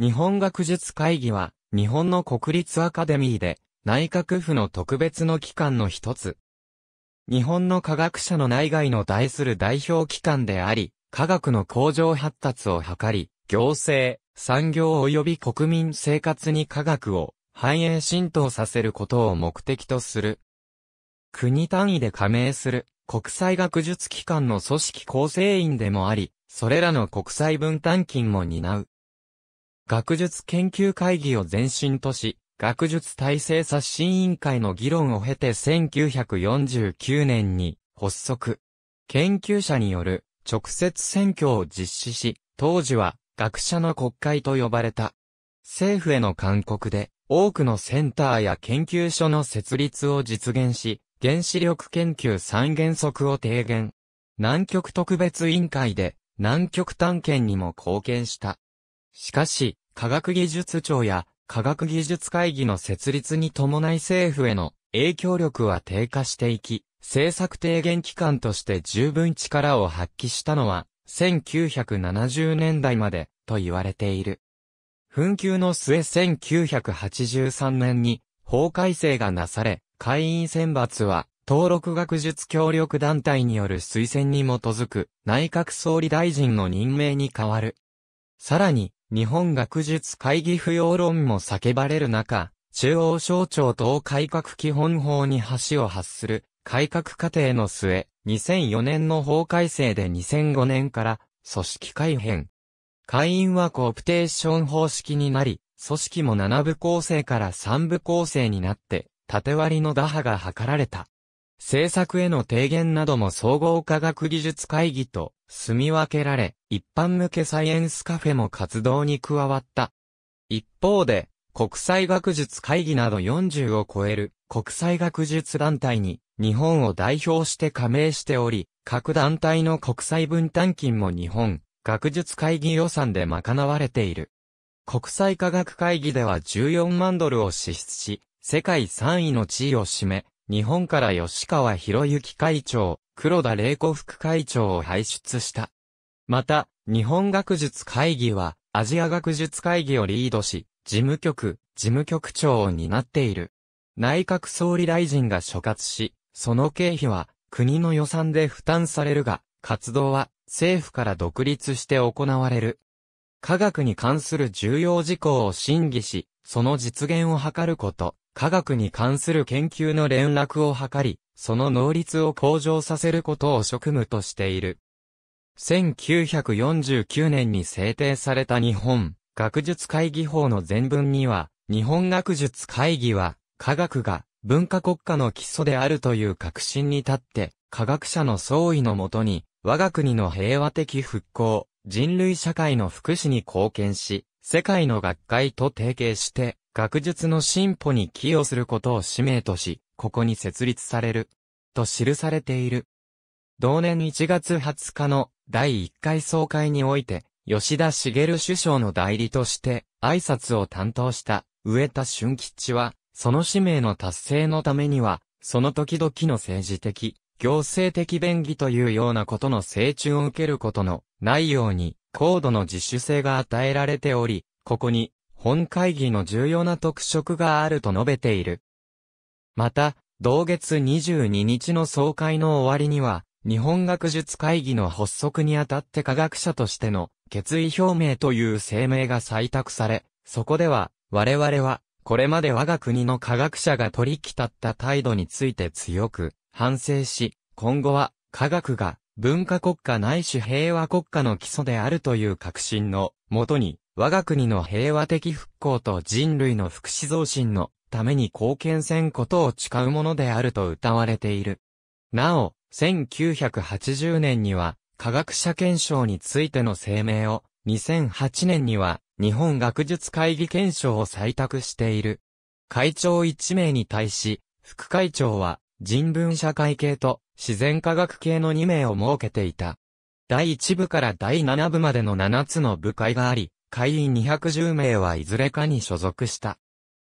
日本学術会議は、日本の国立アカデミーで、内閣府の特別の機関の一つ。日本の科学者の内外の対する代表機関であり、科学の向上発達を図り、行政、産業及び国民生活に科学を反映浸透させることを目的とする。国単位で加盟する国際学術機関の組織構成員でもあり、それらの国際分担金も担う。学術研究会議を前身とし、学術体制刷新委員会の議論を経て1949年に発足。研究者による直接選挙を実施し、当時は学者の国会と呼ばれた。政府への勧告で多くのセンターや研究所の設立を実現し、原子力研究三原則を提言。南極特別委員会で南極探検にも貢献した。しかし、科学技術庁や科学技術会議の設立に伴い政府への影響力は低下していき、政策提言機関として十分力を発揮したのは、1970年代までと言われている。紛糾の末1983年に法改正がなされ、会員選抜は登録学術協力団体による推薦に基づく内閣総理大臣の任命に変わる。さらに、日本学術会議不要論も叫ばれる中、中央省庁等改革基本法に橋を発する改革過程の末、2004年の法改正で2005年から組織改編。会員はコープテーション方式になり、組織も7部構成から3部構成になって、縦割りの打破が図られた。政策への提言なども総合科学技術会議と住み分けられ、一般向けサイエンスカフェも活動に加わった。一方で、国際学術会議など40を超える国際学術団体に日本を代表して加盟しており、各団体の国際分担金も日本学術会議予算で賄われている。国際科学会議では14万ドルを支出し、世界3位の地位を占め、日本から吉川博之会長、黒田玲子副会長を輩出した。また、日本学術会議は、アジア学術会議をリードし、事務局、事務局長を担っている。内閣総理大臣が所轄し、その経費は、国の予算で負担されるが、活動は、政府から独立して行われる。科学に関する重要事項を審議し、その実現を図ること。科学に関する研究の連絡を図り、その能率を向上させることを職務としている。1949年に制定された日本学術会議法の全文には、日本学術会議は、科学が文化国家の基礎であるという確信に立って、科学者の総意のもとに、我が国の平和的復興、人類社会の福祉に貢献し、世界の学会と提携して、学術の進歩に寄与することを使命とし、ここに設立される。と記されている。同年1月20日の第1回総会において、吉田茂首相の代理として挨拶を担当した上田俊吉は、その使命の達成のためには、その時々の政治的、行政的便宜というようなことの成長を受けることのないように、高度の自主性が与えられており、ここに本会議の重要な特色があると述べている。また、同月22日の総会の終わりには、日本学術会議の発足にあたって科学者としての決意表明という声明が採択され、そこでは、我々は、これまで我が国の科学者が取りきたった態度について強く反省し、今後は科学が文化国家ないし平和国家の基礎であるという確信のもとに、我が国の平和的復興と人類の福祉増進のために貢献せんことを誓うものであると謳われている。なお、1980年には、科学者憲章についての声明を、2008年には、日本学術会議憲章を採択している。会長1名に対し、副会長は、人文社会系と自然科学系の2名を設けていた。第1部から第7部までの7つの部会があり、会員210名はいずれかに所属した。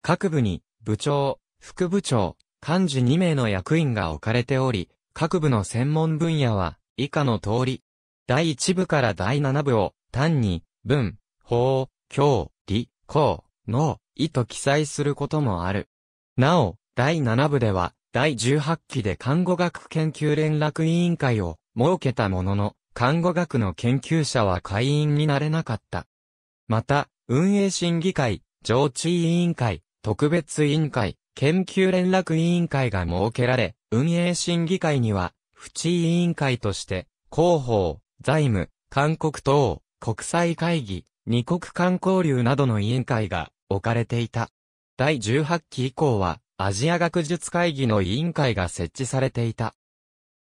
各部に、部長、副部長、幹事2名の役員が置かれており、各部の専門分野は、以下の通り。第1部から第7部を、単に、文、法、教、理、公、の、意と記載することもある。なお、第7部では、第18期で看護学研究連絡委員会を設けたものの、看護学の研究者は会員になれなかった。また、運営審議会、常駐委員会、特別委員会、研究連絡委員会が設けられ、運営審議会には、府知委員会として、広報、財務、韓国等、国際会議、二国間交流などの委員会が置かれていた。第18期以降は、アジア学術会議の委員会が設置されていた。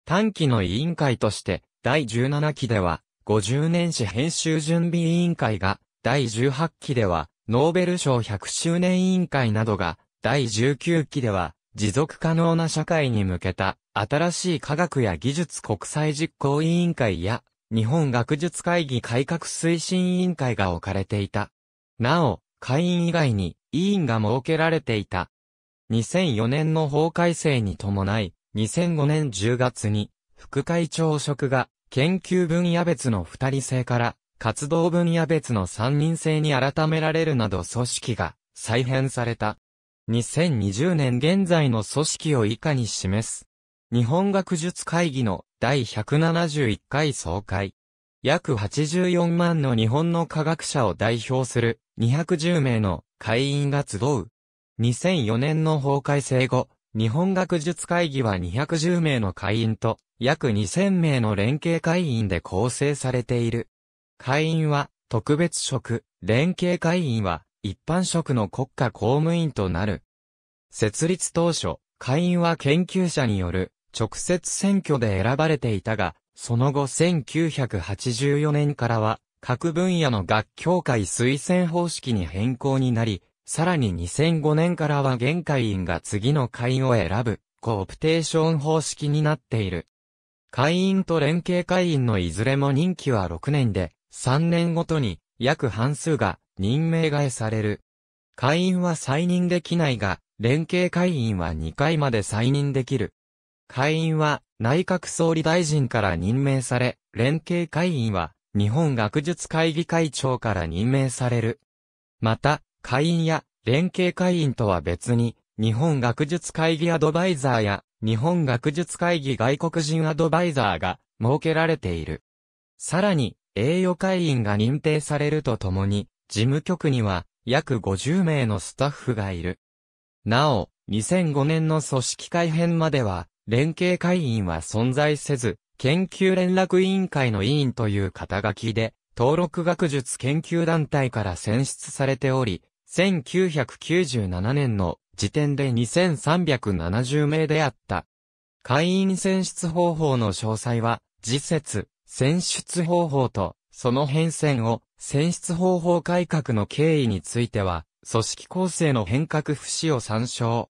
短期の委員会として、第17期では、50年史編集準備委員会が、第18期では、ノーベル賞100周年委員会などが、第19期では、持続可能な社会に向けた、新しい科学や技術国際実行委員会や、日本学術会議改革推進委員会が置かれていた。なお、会員以外に、委員が設けられていた、2004年の法改正に伴い、2005年10月に、副会長職が、研究分野別の二人制から、活動分野別の三人制に改められるなど組織が、再編された。2020年現在の組織を以下に示す。日本学術会議の第171回総会。約84万の日本の科学者を代表する210名の会員が集う2004年の法改正後、日本学術会議は210名の会員と、約2000名の連携会員で構成されている。会員は、特別職、連携会員は、一般職の国家公務員となる。設立当初、会員は研究者による直接選挙で選ばれていたが、その後1984年からは各分野の学協会推薦方式に変更になり、さらに2005年からは現会員が次の会員を選ぶ、コープテーション方式になっている。会員と連携会員のいずれも任期は6年で、3年ごとに約半数が任命替えされる。会員は再任できないが、連携会員は2回まで再任できる。会員は内閣総理大臣から任命され、連携会員は日本学術会議会長から任命される。また、会員や連携会員とは別に、日本学術会議アドバイザーや日本学術会議外国人アドバイザーが設けられている。さらに、栄誉会員が認定されるとともに、事務局には約50名のスタッフがいる。なお、2005年の組織改編までは、連携会員は存在せず、研究連絡委員会の委員という肩書きで、登録学術研究団体から選出されており、1997年の時点で2370名であった。会員選出方法の詳細は、次節、選出方法と、その変遷を、選出方法改革の経緯については、組織構成の変革不死を参照。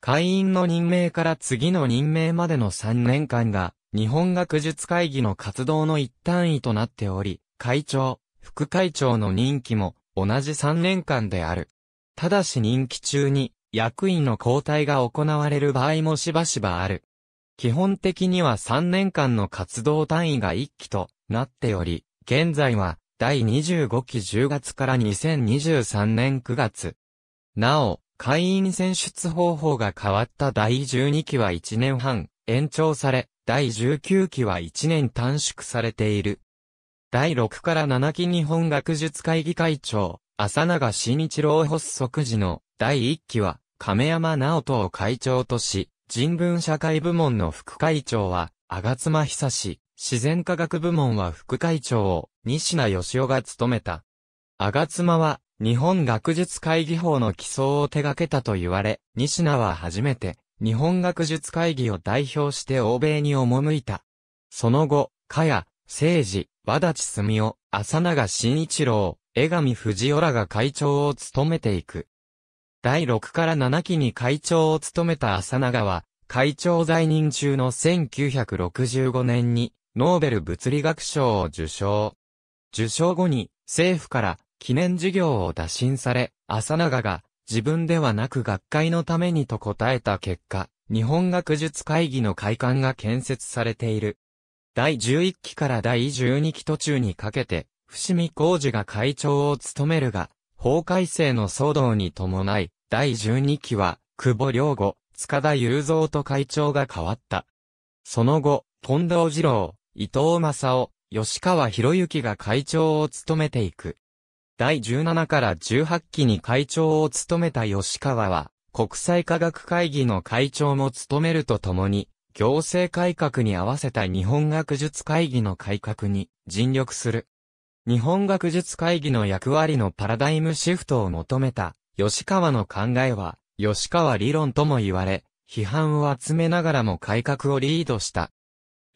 会員の任命から次の任命までの3年間が、日本学術会議の活動の一単位となっており、会長、副会長の任期も、同じ3年間である。ただし任期中に役員の交代が行われる場合もしばしばある。基本的には3年間の活動単位が1期となっており、現在は第25期10月から2023年9月。なお、会員選出方法が変わった第12期は1年半延長され、第19期は1年短縮されている。第6から7期日本学術会議会長、浅永慎一郎発足時の第1期は、亀山直人を会長とし、人文社会部門の副会長は、吾妻久し、自然科学部門は副会長を、西名義雄が務めた。吾妻は、日本学術会議法の起草を手掛けたと言われ、西名は初めて、日本学術会議を代表して欧米に赴いた。その後、科や、政治、和立住夫、浅永慎一郎、江上藤代らが会長を務めていく。第6から7期に会長を務めた浅永は、会長在任中の1965年に、ノーベル物理学賞を受賞。受賞後に、政府から記念事業を打診され、浅永が自分ではなく学会のためにと答えた結果、日本学術会議の会館が建設されている第11期から第12期途中にかけて、伏見浩二が会長を務めるが、法改正の騒動に伴い、第12期は、久保良吾、塚田雄三と会長が変わった。その後、近藤二郎、伊藤正夫、吉川博之が会長を務めていく。第17から18期に会長を務めた吉川は、国際科学会議の会長も務めるとともに、行政改革に合わせた日本学術会議の改革に尽力する。日本学術会議の役割のパラダイムシフトを求めた吉川の考えは吉川理論とも言われ、批判を集めながらも改革をリードした。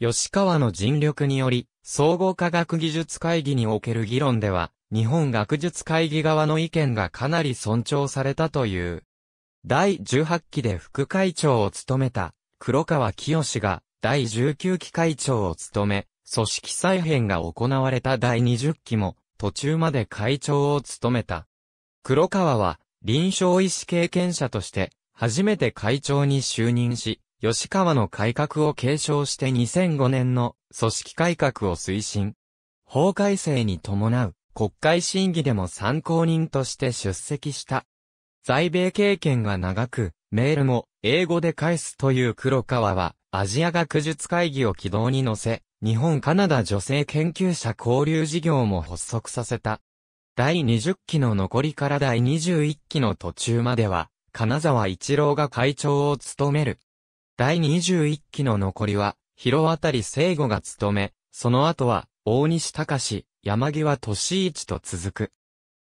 吉川の尽力により、総合科学技術会議における議論では、日本学術会議側の意見がかなり尊重されたという。第18期で副会長を務めた黒川清が第19期会長を務め、組織再編が行われた第20期も途中まで会長を務めた。黒川は臨床医師経験者として初めて会長に就任し、吉川の改革を継承して2005年の組織改革を推進。法改正に伴う国会審議でも参考人として出席した。在米経験が長く、メールも英語で返すという黒川は、アジア学術会議を軌道に乗せ、日本カナダ女性研究者交流事業も発足させた。第20期の残りから第21期の途中までは、金沢一郎が会長を務める。第21期の残りは、広渡り聖吾が務め、その後は、大西隆、山際俊一と続く。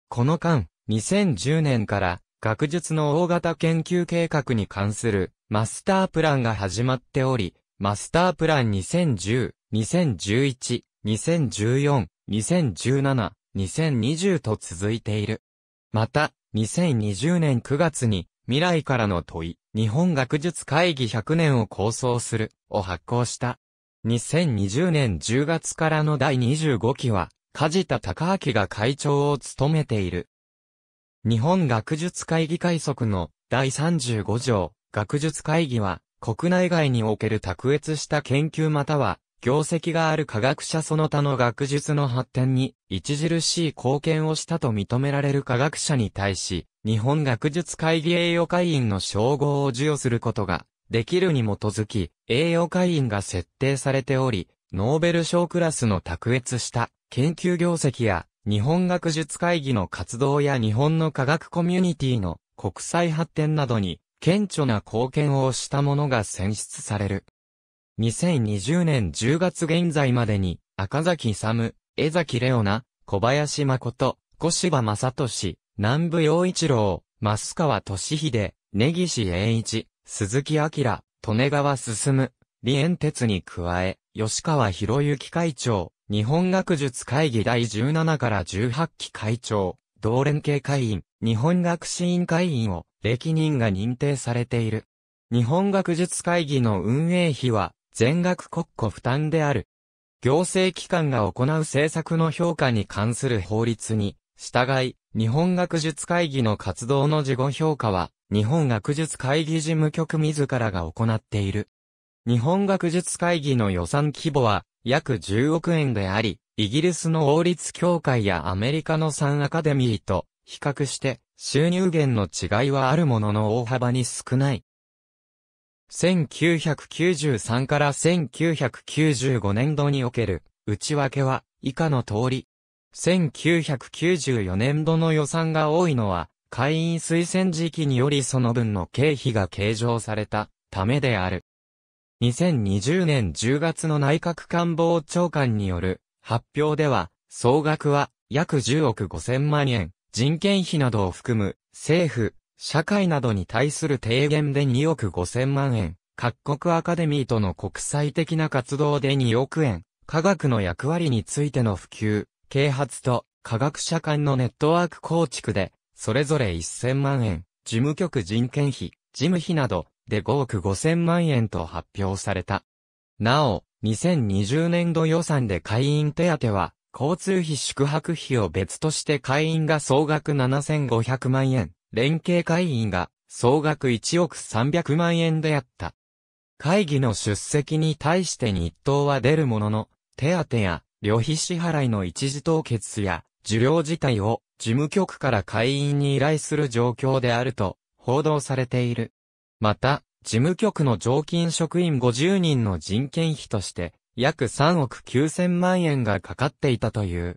この間、2010年から、学術の大型研究計画に関するマスタープランが始まっており、マスタープラン2010、2011、2014、2017、2020と続いている。また、2020年9月に未来からの問い、日本学術会議100年を構想するを発行した。2020年10月からの第25期は、梶田隆明が会長を務めている。日本学術会議会則の第35条、学術会議は、国内外における卓越した研究または、業績がある科学者その他の学術の発展に、著しい貢献をしたと認められる科学者に対し、日本学術会議栄誉会員の称号を授与することが、できるに基づき、栄誉会員が設定されており、ノーベル賞クラスの卓越した研究業績や日本学術会議の活動や日本の科学コミュニティの国際発展などに顕著な貢献をしたものが選出される。2020年10月現在までに赤崎勇、江崎レオナ、小林誠、小芝正俊、南部陽一郎、増川俊秀、根岸栄一、鈴木明、利根川進、李園哲に加え、吉川博之会長、日本学術会議第17から18期会長、同連携会員、日本学士院会員を歴任が認定されている。日本学術会議の運営費は全額国庫負担である。行政機関が行う政策の評価に関する法律に、従い、日本学術会議の活動の事後評価は、日本学術会議事務局自らが行っている。日本学術会議の予算規模は、約10億円であり、イギリスの王立協会やアメリカのサンアカデミーと比較して収入源の違いはあるものの大幅に少ない。1993から1995年度における内訳は以下の通り。1994年度の予算が多いのは会員推薦時期によりその分の経費が計上されたためである。2020年10月の内閣官房長官による発表では、総額は約10億5000万円、人件費などを含む政府、社会などに対する提言で2億5000万円、各国アカデミーとの国際的な活動で2億円、科学の役割についての普及、啓発と科学者間のネットワーク構築で、それぞれ1000万円、事務局人件費、事務費など、で5億5000万円と発表された。なお、2020年度予算で会員手当は、交通費宿泊費を別として会員が総額7500万円、連携会員が総額1億300万円であった。会議の出席に対して日当は出るものの、手当や旅費支払いの一時凍結や、受領自体を事務局から会員に依頼する状況であると報道されている。また、事務局の常勤職員50人の人件費として、約3億9000万円がかかっていたという。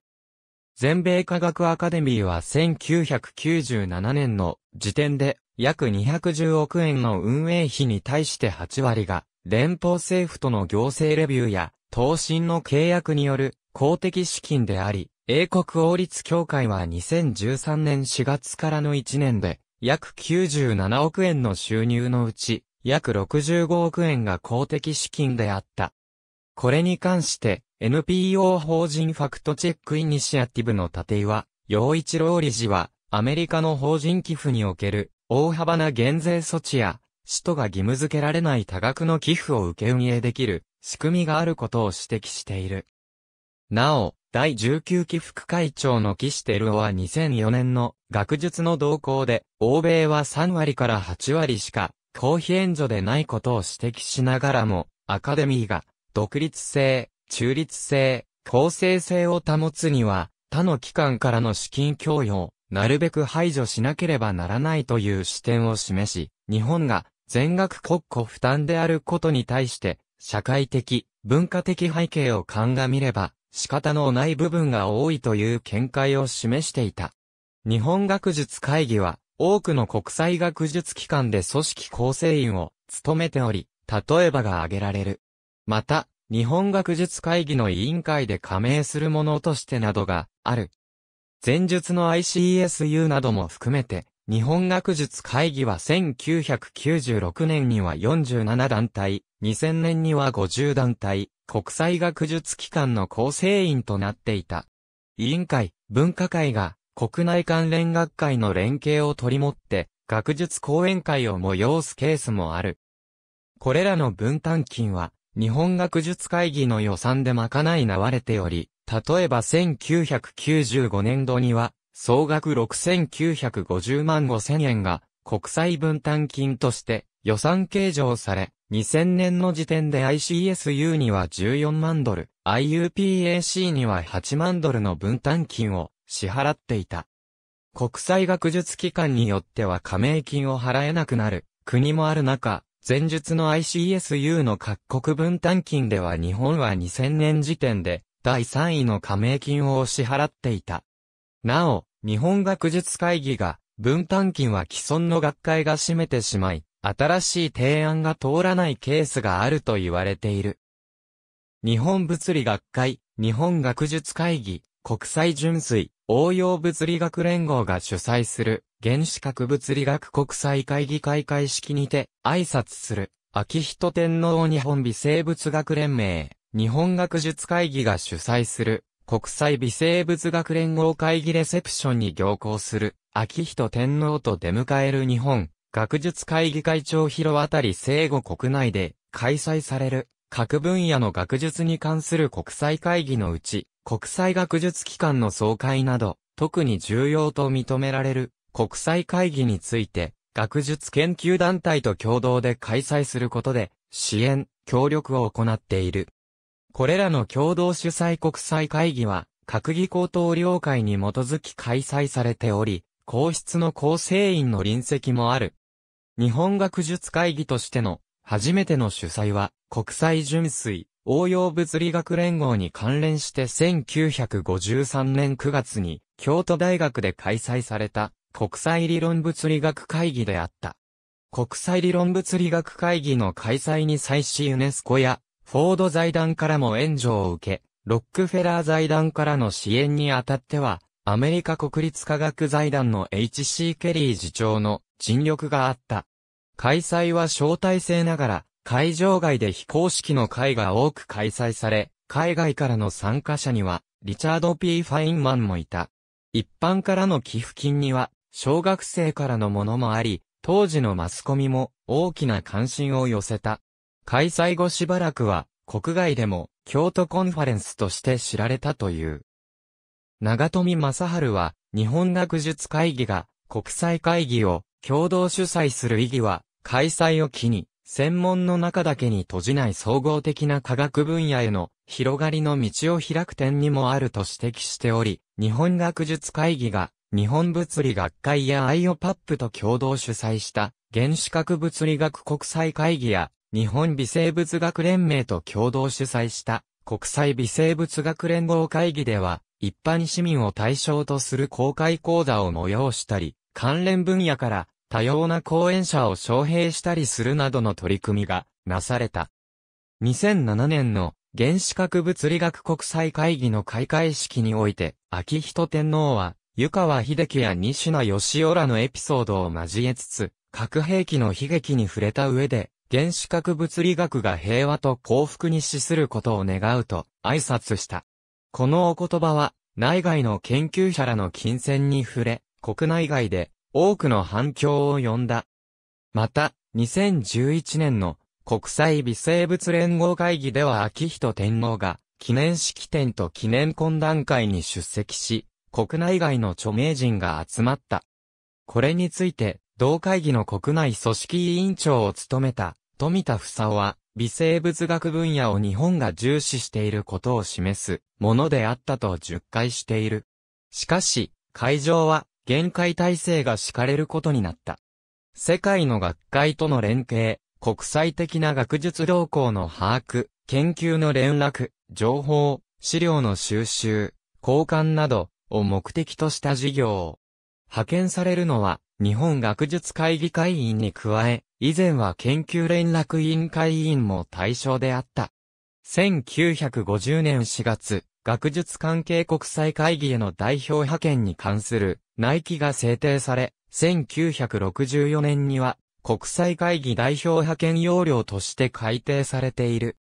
全米科学アカデミーは1997年の時点で約210億円の運営費に対して8割が連邦政府との行政レビューや投信の契約による公的資金であり、英国王立協会は2013年4月からの1年で約97億円の収入のうち、約65億円が公的資金であった。これに関して、NPO 法人ファクトチェックイニシアティブの立岩、陽一郎理事は、アメリカの法人寄付における、大幅な減税措置や、使途が義務付けられない多額の寄付を受け運営できる、仕組みがあることを指摘している。なお、第19期副会長の岸テルオは2004年の学術の動向で、欧米は3割から8割しか公費援助でないことを指摘しながらも、アカデミーが独立性、中立性、公正性を保つには、他の機関からの資金供与なるべく排除しなければならないという視点を示し、日本が全額国庫負担であることに対して、社会的、文化的背景を鑑みれば、仕方のない部分が多いという見解を示していた。日本学術会議は、多くの国際学術機関で組織構成員を務めており、例えばが挙げられる。また、日本学術会議の委員会で加盟するものとしてなどがある。前述の ICSU なども含めて、日本学術会議は1996年には47団体、2000年には50団体、国際学術機関の構成員となっていた。委員会、文化会が国内関連学会の連携を取り持って、学術講演会を催すケースもある。これらの分担金は、日本学術会議の予算で賄いなわれており、例えば1995年度には、総額6950万5000円が国際分担金として予算計上され、2000年の時点で ICSU には14万ドル、IUPAC には8万ドルの分担金を支払っていた。国際学術機関によっては加盟金を払えなくなる国もある中、前述の ICSU の各国分担金では日本は2000年時点で第3位の加盟金を支払っていた。なお、日本学術会議が、分担金は既存の学会が占めてしまい、新しい提案が通らないケースがあると言われている。日本物理学会、日本学術会議、国際純粋、応用物理学連合が主催する、原子核物理学国際会議開会式にて、挨拶する、秋人天皇日本微生物学連盟、日本学術会議が主催する、国際微生物学連合会議レセプションに行行する、秋人天皇と出迎える日本、学術会議会長広あたり生後国内で開催される、各分野の学術に関する国際会議のうち、国際学術機関の総会など、特に重要と認められる国際会議について、学術研究団体と共同で開催することで、支援、協力を行っている。これらの共同主催国際会議は、閣議高等了解に基づき開催されており、皇室の構成員の臨席もある。日本学術会議としての、初めての主催は、国際純粋、応用物理学連合に関連して1953年9月に、京都大学で開催された、国際理論物理学会議であった。国際理論物理学会議の開催に際しユネスコやフォード財団からも援助を受け、ロックフェラー財団からの支援にあたっては、アメリカ国立科学財団の H.C. ケリー次長の尽力があった。開催は招待制ながら、会場外で非公式の会が多く開催され、海外からの参加者には、リチャード・ P・ ファインマンもいた。一般からの寄付金には、小学生からのものもあり、当時のマスコミも大きな関心を寄せた。開催後しばらくは、国外でも、京都コンファレンスとして知られたという。長富正春は、日本学術会議が、国際会議を共同主催する意義は、開催を機に、専門の中だけに閉じない総合的な科学分野への広がりの道を開く点にもあると指摘しており、日本学術会議が日本物理学会や IOPAP と共同主催した原子核物理学国際会議や日本微生物学連盟と共同主催した国際微生物学連合会議では、一般市民を対象とする公開講座を催したり、関連分野から多様な講演者を招聘したりするなどの取り組みがなされた。2007年の原子核物理学国際会議の開会式において、秋人天皇は、湯川秀樹や西名義夫らのエピソードを交えつつ、核兵器の悲劇に触れた上で、原子核物理学が平和と幸福に資することを願うと挨拶した。このお言葉は、内外の研究者らの金銭に触れ、国内外で多くの反響を呼んだ。また、2011年の国際微生物連合会議では秋人天皇が記念式典と記念懇談会に出席し、国内外の著名人が集まった。これについて、同会議の国内組織委員長を務めた富田房夫は、微生物学分野を日本が重視していることを示すものであったと述懐している。しかし、会場は限界体制が敷かれることになった。世界の学会との連携、国際的な学術動向の把握、研究の連絡、情報、資料の収集、交換などを目的とした事業。を、派遣されるのは日本学術会議会員に加え、以前は研究連絡委員会員も対象であった。1950年4月、学術関係国際会議への代表派遣に関する内規が制定され、1964年には国際会議代表派遣要領として改定されている。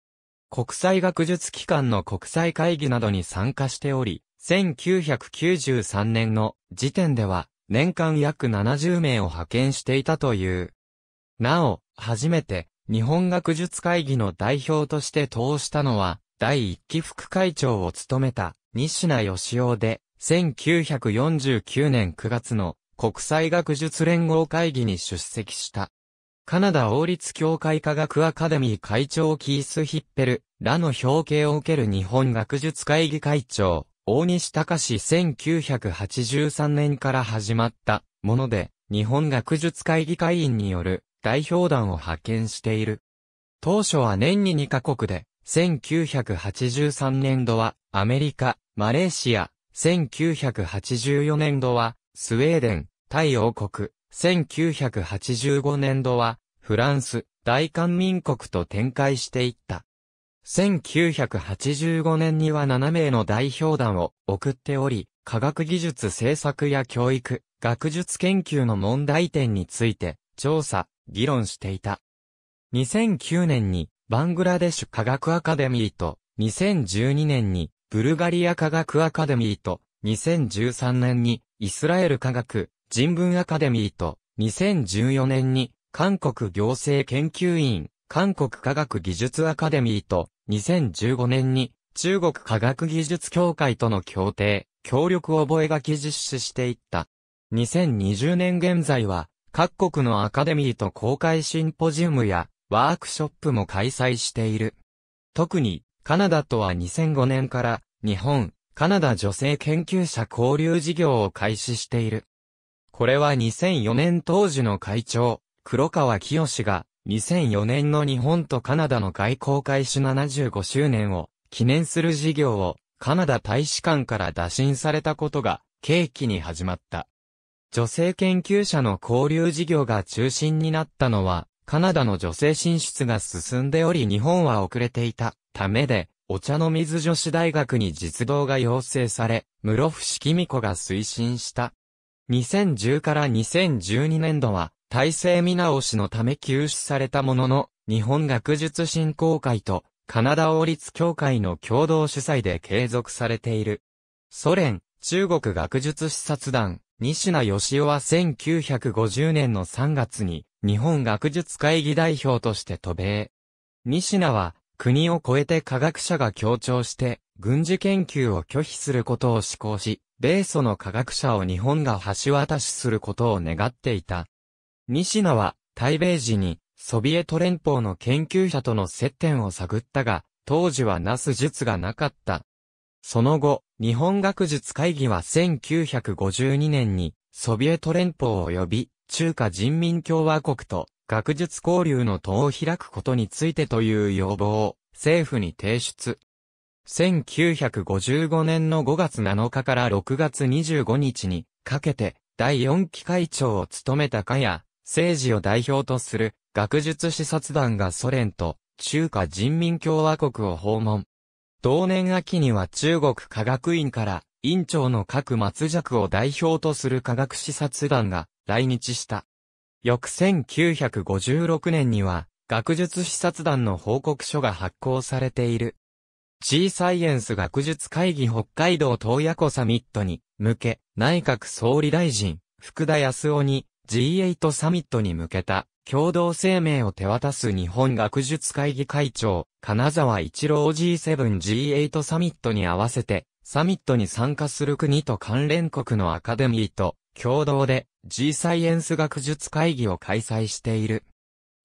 国際学術機関の国際会議などに参加しており、1993年の時点では年間約70名を派遣していたという。なお、初めて、日本学術会議の代表として通したのは、第1期副会長を務めた、西名義雄で、1949年9月の国際学術連合会議に出席した。カナダ王立協会科学アカデミー会長キース・ヒッペルらの表敬を受ける日本学術会議会長、大西隆1983年から始まったもので、日本学術会議会員による代表団を派遣している。当初は年に2カ国で、1983年度はアメリカ、マレーシア、1984年度はスウェーデン、タイ王国、1985年度はフランス、大韓民国と展開していった。1985年には7名の代表団を送っており、科学技術政策や教育、学術研究の問題点について調査、議論していた。2009年にバングラデシュ科学アカデミーと、2012年にブルガリア科学アカデミーと、2013年にイスラエル科学人文アカデミーと、2014年に韓国行政研究院韓国科学技術アカデミーと2015年に中国科学技術協会との協定、協力覚書実施していった。2020年現在は各国のアカデミーと公開シンポジウムやワークショップも開催している。特にカナダとは2005年から日本、カナダ女性研究者交流事業を開始している。これは2004年当時の会長、黒川清が2004年の日本とカナダの外交開始75周年を記念する事業をカナダ大使館から打診されたことが契機に始まった。女性研究者の交流事業が中心になったのは、カナダの女性進出が進んでおり日本は遅れていたためで、お茶の水女子大学に実動が要請され、室伏紀美子が推進した。2010から2012年度は、体制見直しのため休止されたものの、日本学術振興会とカナダ王立協会の共同主催で継続されている。ソ連、中国学術視察団、西名義夫は1950年の3月に日本学術会議代表として渡米。西名は国を超えて科学者が協調して軍事研究を拒否することを施行し、米ソの科学者を日本が橋渡しすることを願っていた。西名は、対米時に、ソビエト連邦の研究者との接点を探ったが、当時はなす術がなかった。その後、日本学術会議は1952年に、ソビエト連邦及び、中華人民共和国と、学術交流の党を開くことについてという要望を、政府に提出。1955年の5月7日から6月25日にかけて第4期会長を務めたかや政治を代表とする学術視察団がソ連と中華人民共和国を訪問。同年秋には中国科学院から院長の各松弱を代表とする科学視察団が来日した。翌1956年には学術視察団の報告書が発行されている。G サイエンス学術会議北海道東野湖サミットに向け、内閣総理大臣、福田康夫に G8 サミットに向けた共同声明を手渡す日本学術会議会長、金沢一郎 G7G8 サミットに合わせて、サミットに参加する国と関連国のアカデミーと共同で G サイエンス学術会議を開催している。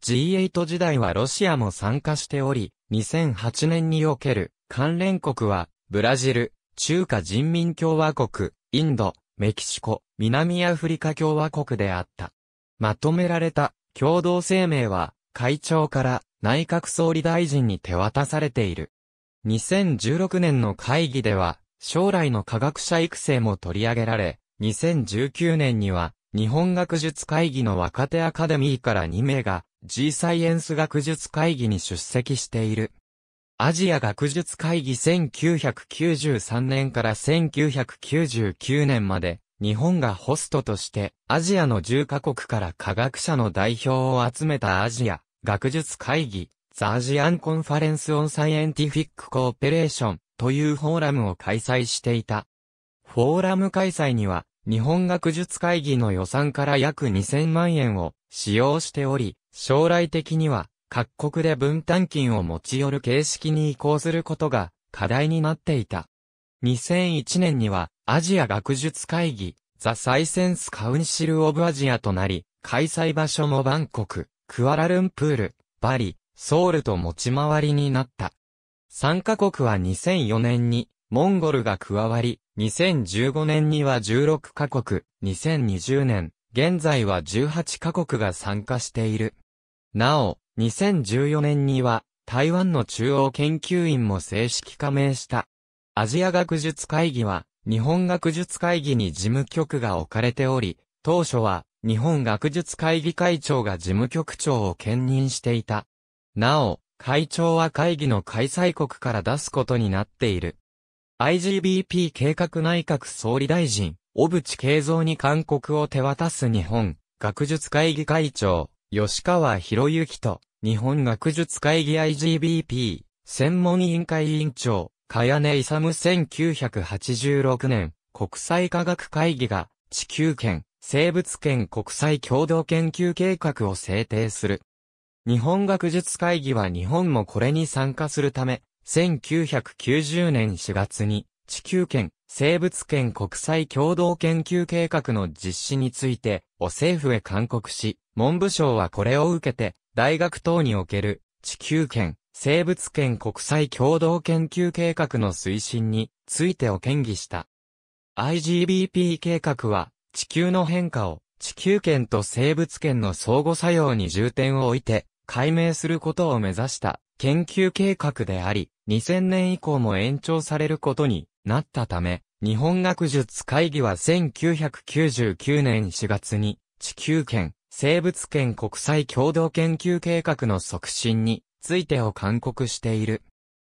G8 時代はロシアも参加しており、2008年における関連国は、ブラジル、中華人民共和国、インド、メキシコ、南アフリカ共和国であった。まとめられた共同声明は、会長から内閣総理大臣に手渡されている。2016年の会議では、将来の科学者育成も取り上げられ、2019年には、日本学術会議の若手アカデミーから2名が、G サイエンス学術会議に出席している。アジア学術会議1993年から1999年まで、日本がホストとして、アジアの10カ国から科学者の代表を集めたアジア学術会議、ザ・アジアン・コンファレンス・オン・サイエンティフィック・コーペレーションというフォーラムを開催していた。フォーラム開催には、日本学術会議の予算から約2000万円を使用しており、将来的には各国で分担金を持ち寄る形式に移行することが課題になっていた。2001年にはアジア学術会議、ザ・サイセンス・カウンシル・オブ・アジアとなり、開催場所もバンコク、クアラルンプール、バリ、ソウルと持ち回りになった。参加国は2004年にモンゴルが加わり、2015年には16カ国、2020年、現在は18カ国が参加している。なお、2014年には、台湾の中央研究院も正式加盟した。アジア学術会議は、日本学術会議に事務局が置かれており、当初は、日本学術会議会長が事務局長を兼任していた。なお、会長は会議の開催国から出すことになっている。IGBP 計画内閣総理大臣、小渕恵三に勧告を手渡す日本、学術会議会長、吉川博之と、日本学術会議 IGBP、専門委員会委員長、茅根勇1986年、国際科学会議が、地球圏、生物圏国際共同研究計画を制定する。日本学術会議は日本もこれに参加するため、1990年4月に地球圏生物圏国際共同研究計画の実施について、お政府へ勧告し、文部省はこれを受けて、大学等における地球圏、生物圏国際共同研究計画の推進についてを建議した。IGBP 計画は、地球の変化を地球圏と生物圏の相互作用に重点を置いて、解明することを目指した研究計画であり、2000年以降も延長されることになったため、日本学術会議は1999年4月に、地球圏、生物圏国際共同研究計画の促進についてを勧告している。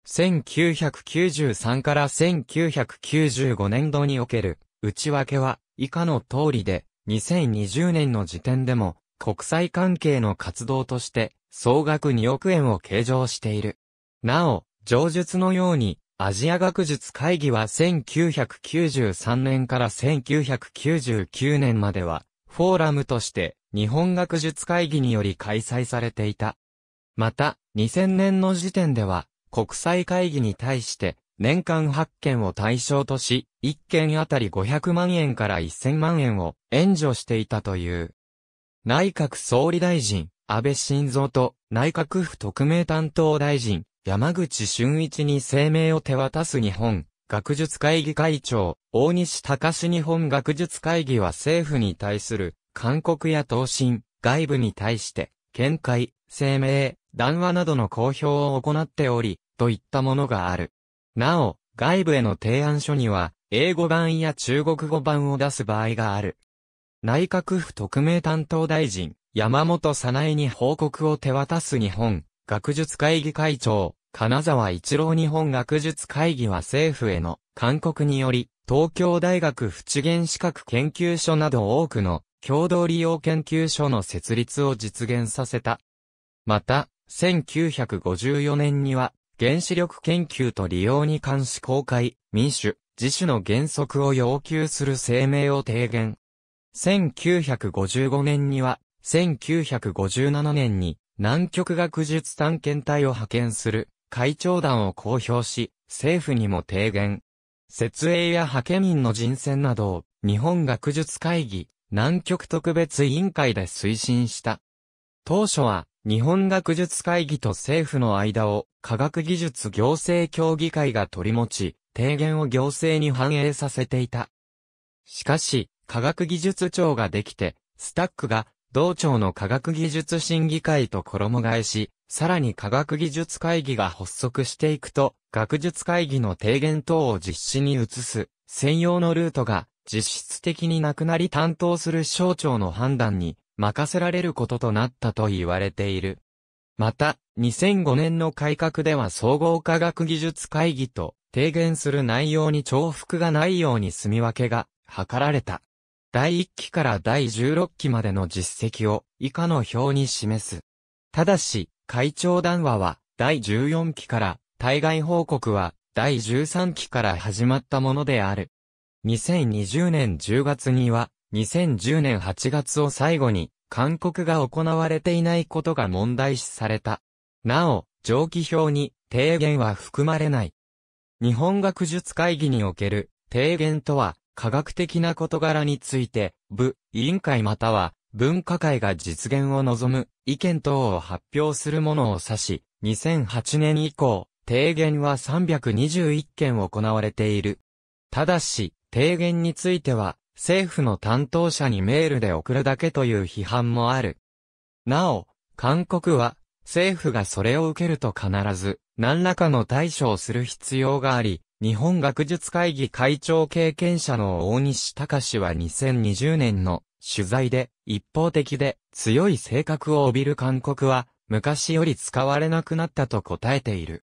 1993から1995年度における内訳は以下の通りで、2020年の時点でも国際関係の活動として総額2億円を計上している。なお、上述のようにアジア学術会議は1993年から1999年までは、フォーラムとして日本学術会議により開催されていた。また、2000年の時点では、国際会議に対して年間8件を対象とし、1件あたり500万円から1000万円を援助していたという。内閣総理大臣、安倍晋三と内閣府特命担当大臣、山口俊一に声明を手渡す日本学術会議会長、大西隆日本学術会議は政府に対する、勧告や答申、外部に対して、見解、声明、談話などの公表を行っており、といったものがある。なお、外部への提案書には、英語版や中国語版を出す場合がある。内閣府特命担当大臣、山本早苗に報告を手渡す日本、学術会議会長、金沢一郎日本学術会議は政府への勧告により、東京大学不知源資格研究所など多くの共同利用研究所の設立を実現させた。また、1954年には、原子力研究と利用に関し公開、民主、自主の原則を要求する声明を提言。1955年には、1957年に南極学術探検隊を派遣する会長団を公表し、政府にも提言。設営や派遣員の人選などを日本学術会議南極特別委員会で推進した。当初は日本学術会議と政府の間を科学技術行政協議会が取り持ち、提言を行政に反映させていた。しかし、科学技術庁ができて、スタックが同庁の科学技術審議会と衣替えし、さらに科学技術会議が発足していくと、学術会議の提言等を実施に移す、専用のルートが実質的になくなり担当する省庁の判断に任せられることとなったと言われている。また、2005年の改革では総合科学技術会議と提言する内容に重複がないように住み分けが図られた。第1期から第16期までの実績を以下の表に示す。ただし、会長談話は第14期から、対外報告は第13期から始まったものである。2020年10月には、2010年8月を最後に、勧告が行われていないことが問題視された。なお、上記表に、提言は含まれない。日本学術会議における、提言とは、科学的な事柄について、部、委員会または、分科会が実現を望む、意見等を発表するものを指し、2008年以降、提言は321件行われている。ただし、提言については、政府の担当者にメールで送るだけという批判もある。なお、韓国は、政府がそれを受けると必ず、何らかの対処をする必要があり、日本学術会議会長経験者の大西隆は2020年の取材で一方的で強い性格を帯びる韓国は昔より使われなくなったと答えている。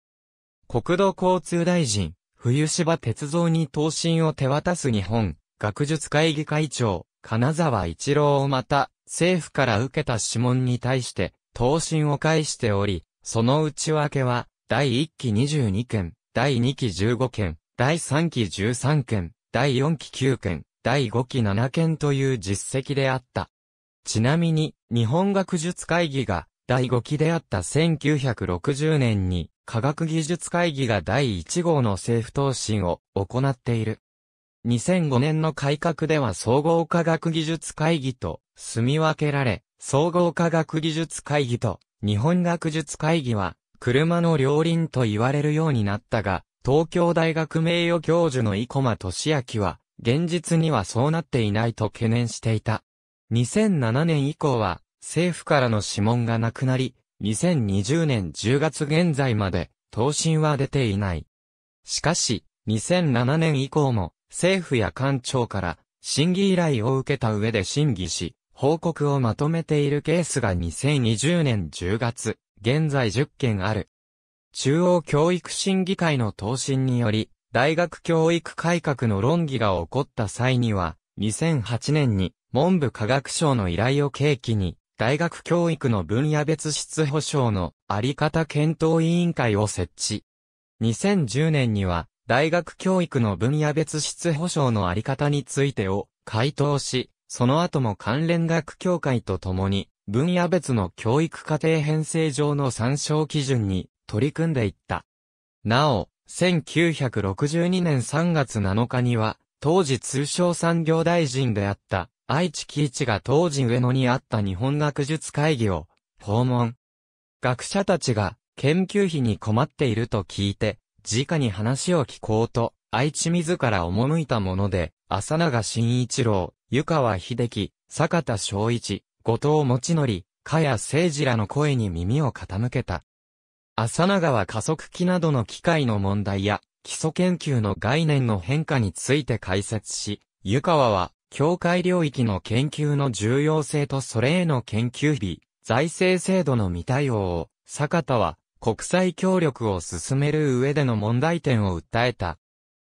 国土交通大臣、冬芝鉄道に答申を手渡す日本学術会議会長、金沢一郎をまた政府から受けた諮問に対して答申を返しており、その内訳は第1期22件、第2期15件、第3期13件、第4期9件、第5期7件という実績であった。ちなみに、日本学術会議が第5期であった1960年に、科学技術会議が第1号の政府答申を行っている。2005年の改革では総合科学技術会議と住み分けられ、総合科学技術会議と日本学術会議は車の両輪と言われるようになったが、東京大学名誉教授の生駒俊明は、現実にはそうなっていないと懸念していた。2007年以降は、政府からの指紋がなくなり、2020年10月現在まで、答申は出ていない。しかし、2007年以降も、政府や官庁から、審議依頼を受けた上で審議し、報告をまとめているケースが2020年10月、現在10件ある。中央教育審議会の答申により、大学教育改革の論議が起こった際には、2008年に文部科学省の依頼を契機に、大学教育の分野別質保障のあり方検討委員会を設置。2010年には、大学教育の分野別質保障のあり方についてを回答し、その後も関連学協会と共に、分野別の教育課程編成上の参照基準に取り組んでいった。なお、1962年3月7日には、当時通商産業大臣であった愛知喜一が当時上野にあった日本学術会議を訪問。学者たちが研究費に困っていると聞いて、直に話を聞こうと、愛知自ら赴いたもので、浅永慎一郎、湯川秀樹、坂田昭一、後藤持則、加谷誠二らの声に耳を傾けた。浅長川加速器などの機械の問題や、基礎研究の概念の変化について解説し、湯川は、境界領域の研究の重要性とそれへの研究費、財政制度の未対応を、坂田は、国際協力を進める上での問題点を訴えた。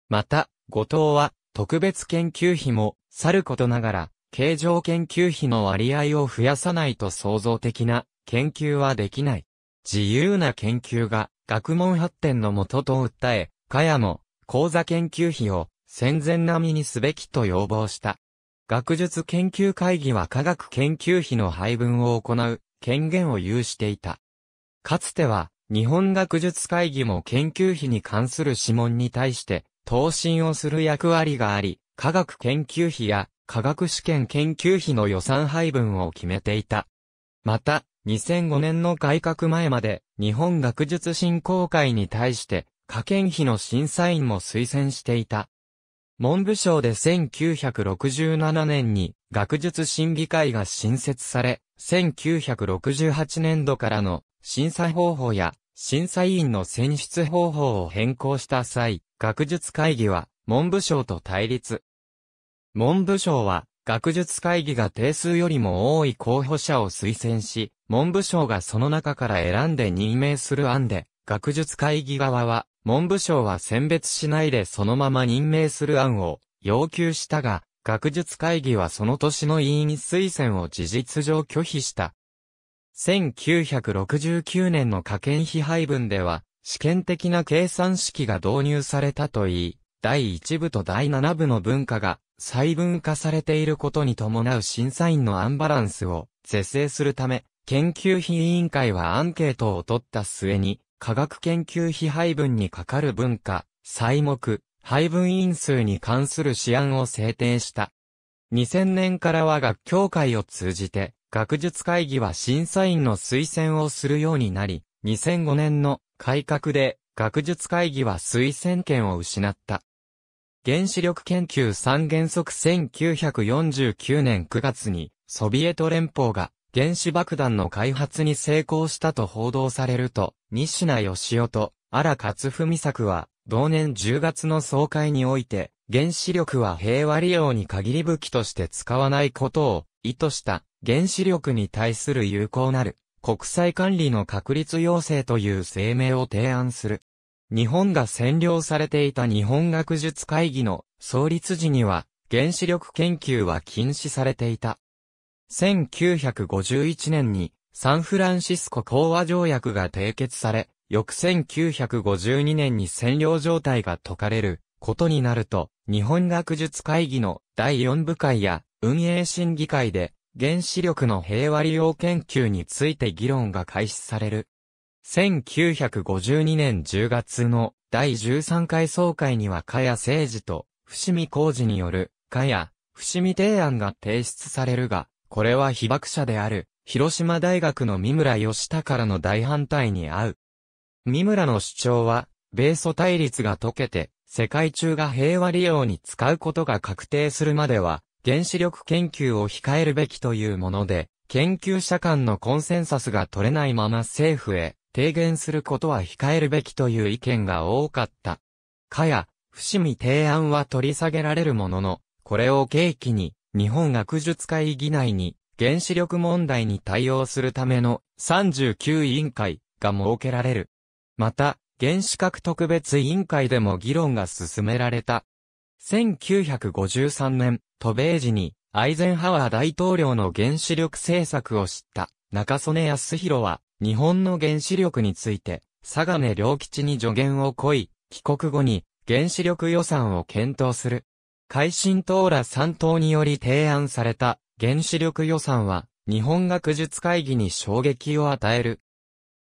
また、後藤は、特別研究費も、さることながら、形状研究費の割合を増やさないと創造的な研究はできない。自由な研究が学問発展のもとと訴え、かやも講座研究費を戦前並みにすべきと要望した。学術研究会議は科学研究費の配分を行う権限を有していた。かつては日本学術会議も研究費に関する諮問に対して答申をする役割があり、科学研究費や科学試験研究費の予算配分を決めていた。また、2005年の改革前まで、日本学術振興会に対して、科研費の審査員も推薦していた。文部省で1967年に学術審議会が新設され、1968年度からの審査方法や審査委員の選出方法を変更した際、学術会議は文部省と対立。文部省は、学術会議が定数よりも多い候補者を推薦し、文部省がその中から選んで任命する案で、学術会議側は、文部省は選別しないでそのまま任命する案を要求したが、学術会議はその年の委員推薦を事実上拒否した。1969年の科研費配分では、試験的な計算式が導入されたといい、第1部と第7部の文化が細分化されていることに伴う審査員のアンバランスを是正するため、研究費委員会はアンケートを取った末に、科学研究費配分にかかる文化、細目、配分因数に関する試案を制定した。2000年からは学協会を通じて、学術会議は審査員の推薦をするようになり、2005年の改革で学術会議は推薦権を失った。原子力研究3原則1949年9月に、ソビエト連邦が原子爆弾の開発に成功したと報道されると、西名義夫と荒勝文作は、同年10月の総会において、原子力は平和利用に限り武器として使わないことを意図した原子力に対する有効なる国際管理の確立要請という声明を提案する。日本が占領されていた日本学術会議の創立時には原子力研究は禁止されていた。1951年にサンフランシスコ講和条約が締結され、翌1952年に占領状態が解かれることになると、日本学術会議の第4部会や運営審議会で原子力の平和利用研究について議論が開始される。1952年10月の第13回総会には加谷誠二と伏見浩二による加谷、伏見提案が提出されるが、これは被爆者である広島大学の三村義孝からの大反対に遭う。三村の主張は、米ソ対立が解けて、世界中が平和利用に使うことが確定するまでは、原子力研究を控えるべきというもので、研究者間のコンセンサスが取れないまま政府へ提言することは控えるべきという意見が多かった。かや、伏見提案は取り下げられるものの、これを契機に、日本学術会議内に、原子力問題に対応するための39委員会が設けられる。また、原子核特別委員会でも議論が進められた。1953年、渡米時に、アイゼンハワー大統領の原子力政策を知った中曽根康弘は、日本の原子力について、佐賀根良吉に助言を請い、帰国後に原子力予算を検討する。改新党ら3党により提案された原子力予算は日本学術会議に衝撃を与える。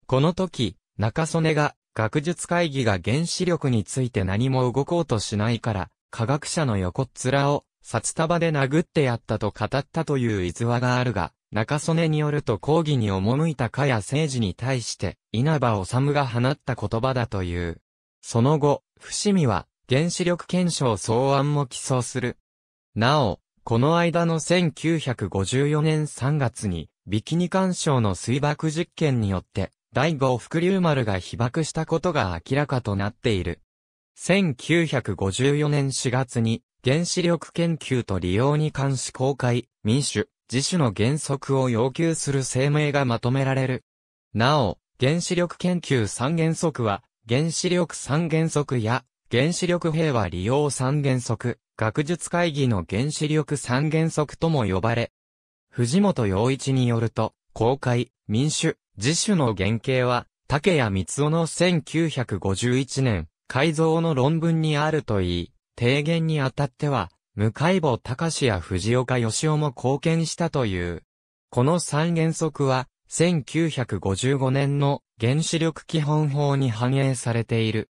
この時、中曽根が学術会議が原子力について何も動こうとしないから、科学者の横っ面を札束で殴ってやったと語ったという逸話があるが、中曽根によると抗議に赴いた加や政治に対して、稲葉治が放った言葉だという。その後、伏見は、原子力検証草案も起草する。なお、この間の1954年3月に、ビキニ干渉の水爆実験によって、第五福竜丸が被爆したことが明らかとなっている。1954年4月に、原子力研究と利用に関し公開、民主、自主の原則を要求する声明がまとめられる。なお、原子力研究三原則は、原子力三原則や、原子力平和利用三原則、学術会議の原子力三原則とも呼ばれ、藤本洋一によると、公開、民主、自主の原型は、竹谷光雄の1951年、改造の論文にあるといい、提言にあたっては、向坊隆や藤岡義雄も貢献したという。この三原則は、1955年の原子力基本法に反映されている。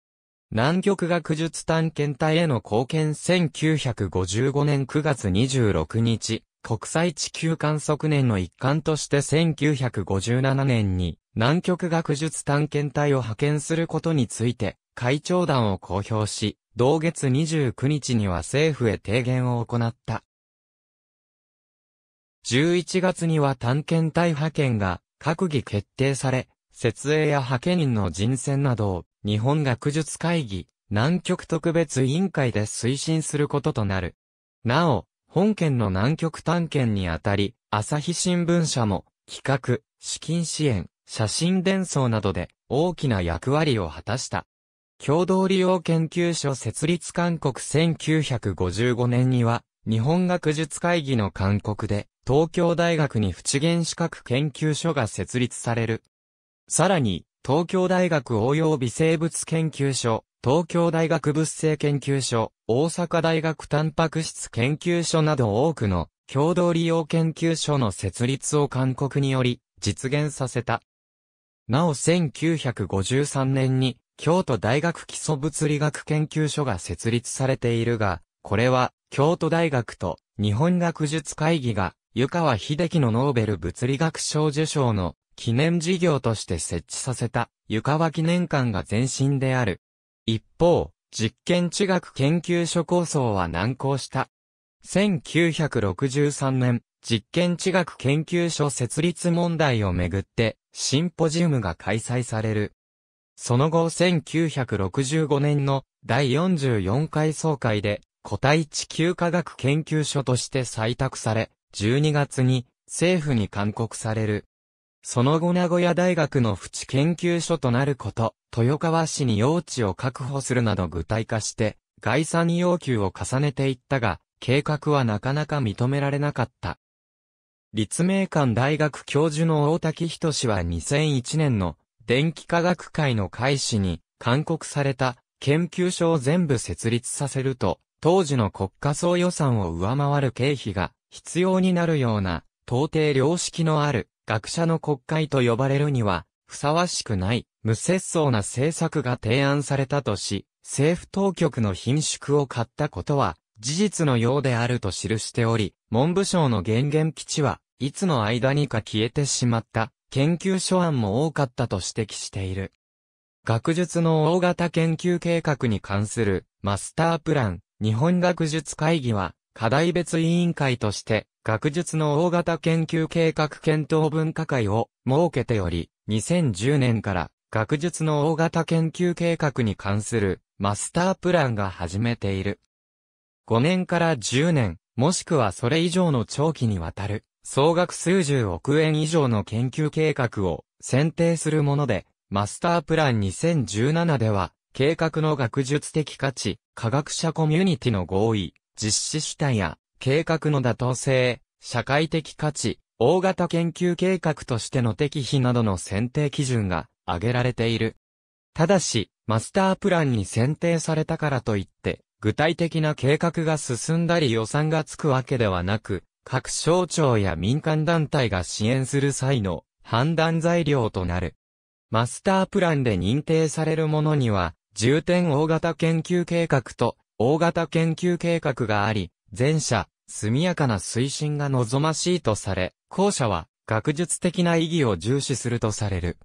南極学術探検隊への貢献1955年9月26日、国際地球観測年の一環として1957年に南極学術探検隊を派遣することについて会長団を公表し、同月29日には政府へ提言を行った。11月には探検隊派遣が閣議決定され、設営や派遣人の人選などを日本学術会議南極特別委員会で推進することとなる。なお、本県の南極探検にあたり、朝日新聞社も企画、資金支援、写真伝送などで大きな役割を果たした。共同利用研究所設立勧告1955年には、日本学術会議の勧告で、東京大学に不知原資格研究所が設立される。さらに、東京大学応用微生物研究所、東京大学物性研究所、大阪大学タンパク質研究所など多くの共同利用研究所の設立を勧告により実現させた。なお1953年に京都大学基礎物理学研究所が設立されているが、これは京都大学と日本学術会議が湯川秀樹のノーベル物理学賞受賞の記念事業として設置させた湯川記念館が前身である。一方、実験地学研究所構想は難航した。1963年、実験地学研究所設立問題をめぐってシンポジウムが開催される。その後1965年の第44回総会で個体地球科学研究所として採択され、12月に政府に勧告される。その後名古屋大学の淵研究所となること、豊川市に用地を確保するなど具体化して、概算要求を重ねていったが、計画はなかなか認められなかった。立命館大学教授の大滝人氏は2001年の電気科学会の開始に、勧告された研究所を全部設立させると、当時の国家総予算を上回る経費が必要になるような、到底良識のある学者の国会と呼ばれるには、ふさわしくない、無節操な政策が提案されたとし、政府当局の品縮を買ったことは、事実のようであると記しており、文部省の原言基地は、いつの間にか消えてしまった、研究所案も多かったと指摘している。学術の大型研究計画に関するマスタープラン、日本学術会議は課題別委員会として学術の大型研究計画検討分科会を設けており、2010年から学術の大型研究計画に関するマスタープランが始めている。5年から10年、もしくはそれ以上の長期にわたる総額数十億円以上の研究計画を選定するもので、マスタープラン2017では、計画の学術的価値、科学者コミュニティの合意、実施主体や、計画の妥当性、社会的価値、大型研究計画としての適否などの選定基準が挙げられている。ただし、マスタープランに選定されたからといって、具体的な計画が進んだり予算がつくわけではなく、各省庁や民間団体が支援する際の判断材料となる。マスタープランで認定されるものには、重点大型研究計画と大型研究計画があり、前者、速やかな推進が望ましいとされ、後者は学術的な意義を重視するとされる。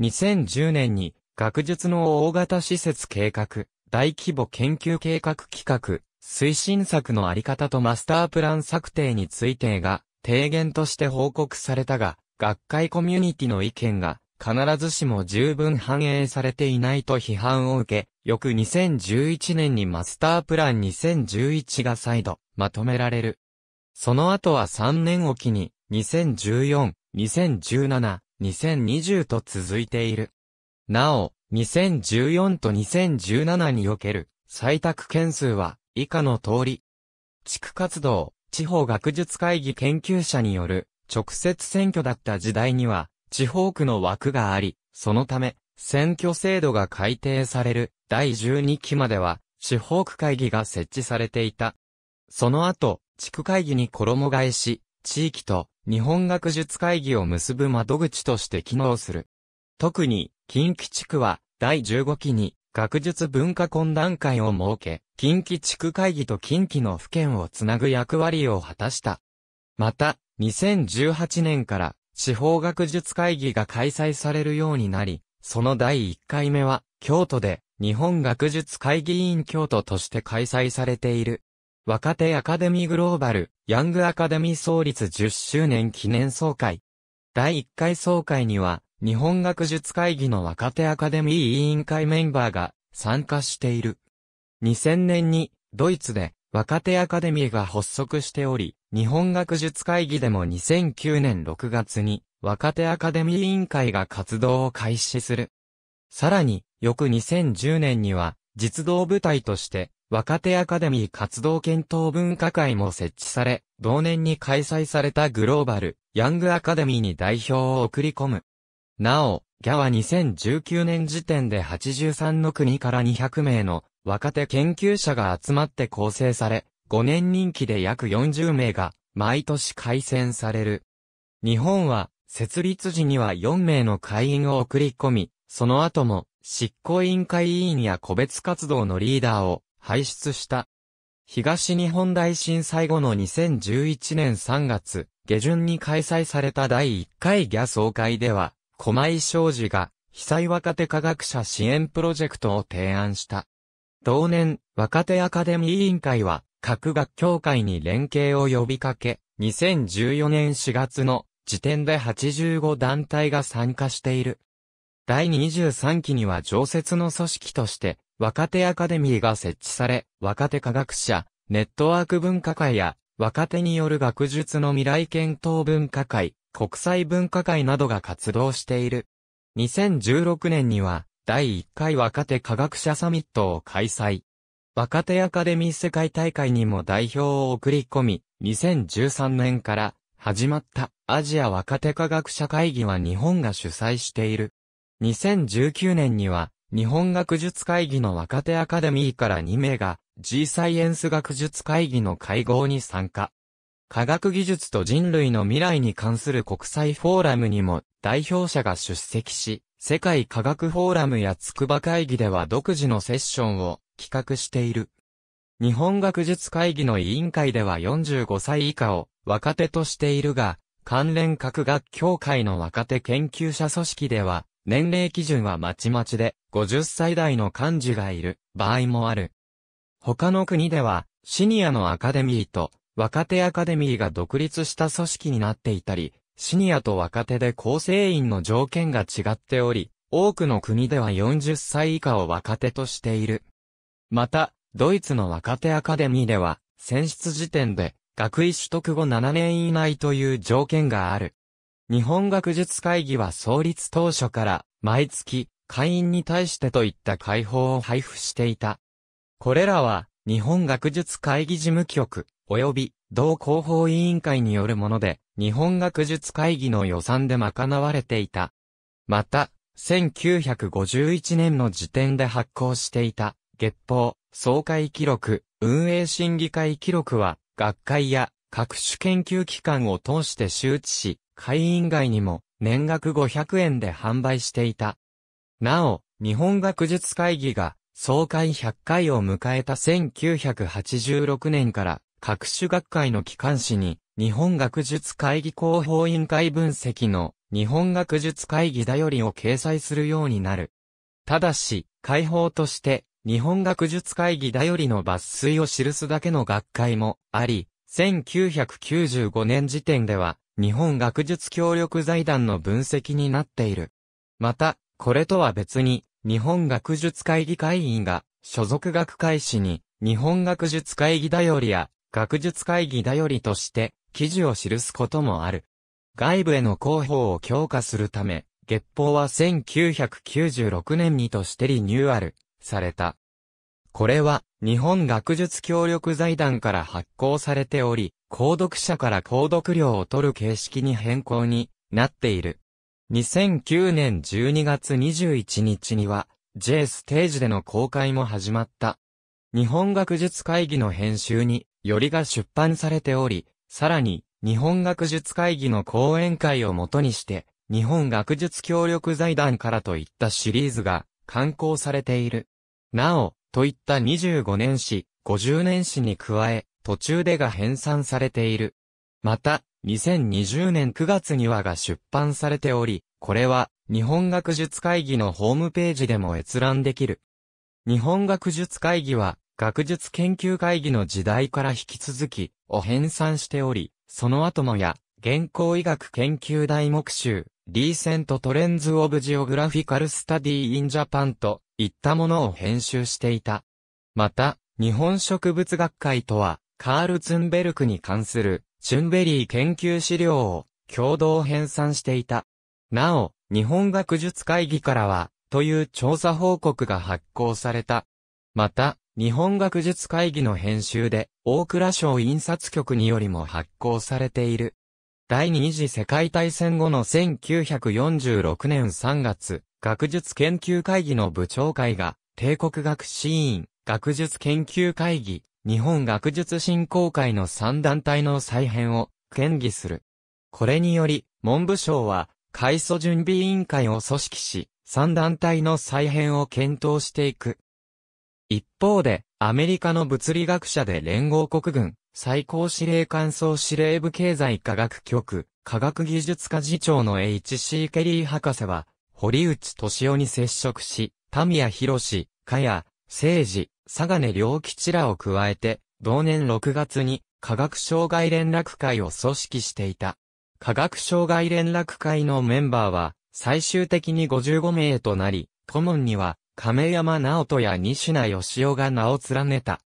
2010年に学術の大型施設計画、大規模研究計画企画、推進策のあり方とマスタープラン策定についてが提言として報告されたが、学会コミュニティの意見が必ずしも十分反映されていないと批判を受け、翌2011年にマスタープラン2011が再度まとめられる。その後は3年おきに2014、2017、2020と続いている。なお、2014と2017における採択件数は以下の通り。地区活動、地方学術会議研究者による直接選挙だった時代には、地方区の枠があり、そのため、選挙制度が改定される第12期までは、地方区会議が設置されていた。その後、地区会議に衣替えし、地域と日本学術会議を結ぶ窓口として機能する。特に、近畿地区は第15期に学術文化懇談会を設け、近畿地区会議と近畿の府県をつなぐ役割を果たした。また、2018年から地方学術会議が開催されるようになり、その第1回目は、京都で日本学術会議員京都として開催されている。若手アカデミーグローバル、ヤングアカデミー創立10周年記念総会。第1回総会には、日本学術会議の若手アカデミー委員会メンバーが参加している。2000年にドイツで若手アカデミーが発足しており、日本学術会議でも2009年6月に若手アカデミー委員会が活動を開始する。さらに、翌2010年には実動部隊として若手アカデミー活動検討分科会も設置され、同年に開催されたグローバル、ヤングアカデミーに代表を送り込む。なお、ギャは2019年時点で83の国から200名の若手研究者が集まって構成され、5年任期で約40名が毎年改選される。日本は設立時には4名の会員を送り込み、その後も執行委員会委員や個別活動のリーダーを輩出した。東日本大震災後の2011年3月、下旬に開催された第1回ギャ総会では、駒井商事が、被災若手科学者支援プロジェクトを提案した。同年、若手アカデミー委員会は、各学協会に連携を呼びかけ、2014年4月の時点で85団体が参加している。第23期には常設の組織として、若手アカデミーが設置され、若手科学者、ネットワーク分科会や若手による学術の未来検討文化会、国際文化会などが活動している。2016年には、第1回若手科学者サミットを開催。若手アカデミー世界大会にも代表を送り込み、2013年から始まったアジア若手科学者会議は日本が主催している。2019年には日本学術会議の若手アカデミーから2名が G サイエンス学術会議の会合に参加。科学技術と人類の未来に関する国際フォーラムにも代表者が出席し、世界科学フォーラムや筑波会議では独自のセッションを企画している。日本学術会議の委員会では45歳以下を若手としているが、関連各学協会の若手研究者組織では、年齢基準はまちまちで、50歳代の幹事がいる場合もある。他の国では、シニアのアカデミーと若手アカデミーが独立した組織になっていたり、シニアと若手で構成員の条件が違っており、多くの国では40歳以下を若手としている。また、ドイツの若手アカデミーでは、選出時点で、学位取得後7年以内という条件がある。日本学術会議は創立当初から、毎月、会員に対してといった解放を配布していた。これらは、日本学術会議事務局、及び、同広報委員会によるもので、日本学術会議の予算で賄われていた。また、1951年の時点で発行していた、月報、総会記録、運営審議会記録は、学会や各種研究機関を通して周知し、会員外にも年額500円で販売していた。なお、日本学術会議が総会100回を迎えた1986年から、各種学会の機関誌に、日本学術会議広報委員会分析の日本学術会議だよりを掲載するようになる。ただし、会報として、日本学術会議だよりの抜粋を記すだけの学会もあり、1995年時点では、日本学術協力財団の分析になっている。また、これとは別に、日本学術会議会員が、所属学会誌に、日本学術会議だよりや、学術会議だよりとして、記事を記すこともある。外部への広報を強化するため、月報は1996年にとしてリニューアル、された。これは、日本学術協力財団から発行されており、購読者から購読料を取る形式に変更になっている。2009年12月21日には、J ステージでの公開も始まった。日本学術会議の編集に、よりが出版されており、さらに、日本学術会議の講演会をもとにして、日本学術協力財団からといったシリーズが刊行されている。なお、といった25年史、50年史に加え、途中でが編纂されている。また、2020年9月にはが出版されており、これは日本学術会議のホームページでも閲覧できる。日本学術会議は学術研究会議の時代から引き続きを編纂しており、その後もや、現行医学研究大目集、リーセントトレンズオブジオグラフィカルスタディインジャパンといったものを編集していた。また、日本植物学会とは、カール・ツンベルクに関するチュンベリー研究資料を共同編纂していた。なお、日本学術会議からは、という調査報告が発行された。また、日本学術会議の編集で、大蔵省印刷局によりも発行されている。第二次世界大戦後の1946年3月、学術研究会議の部長会が、帝国学士院、学術研究会議、日本学術振興会の3団体の再編を検議する。これにより、文部省は、改組準備委員会を組織し、3団体の再編を検討していく。一方で、アメリカの物理学者で連合国軍、最高司令官総司令部経済科学局、科学技術科次長の H.C. ケリー博士は、堀内敏夫に接触し、田宮博士、加谷、誠治、佐賀根良吉らを加えて、同年6月に科学障害連絡会を組織していた。科学障害連絡会のメンバーは、最終的に55名となり、顧問には、亀山直人や西名義雄が名を連ねた。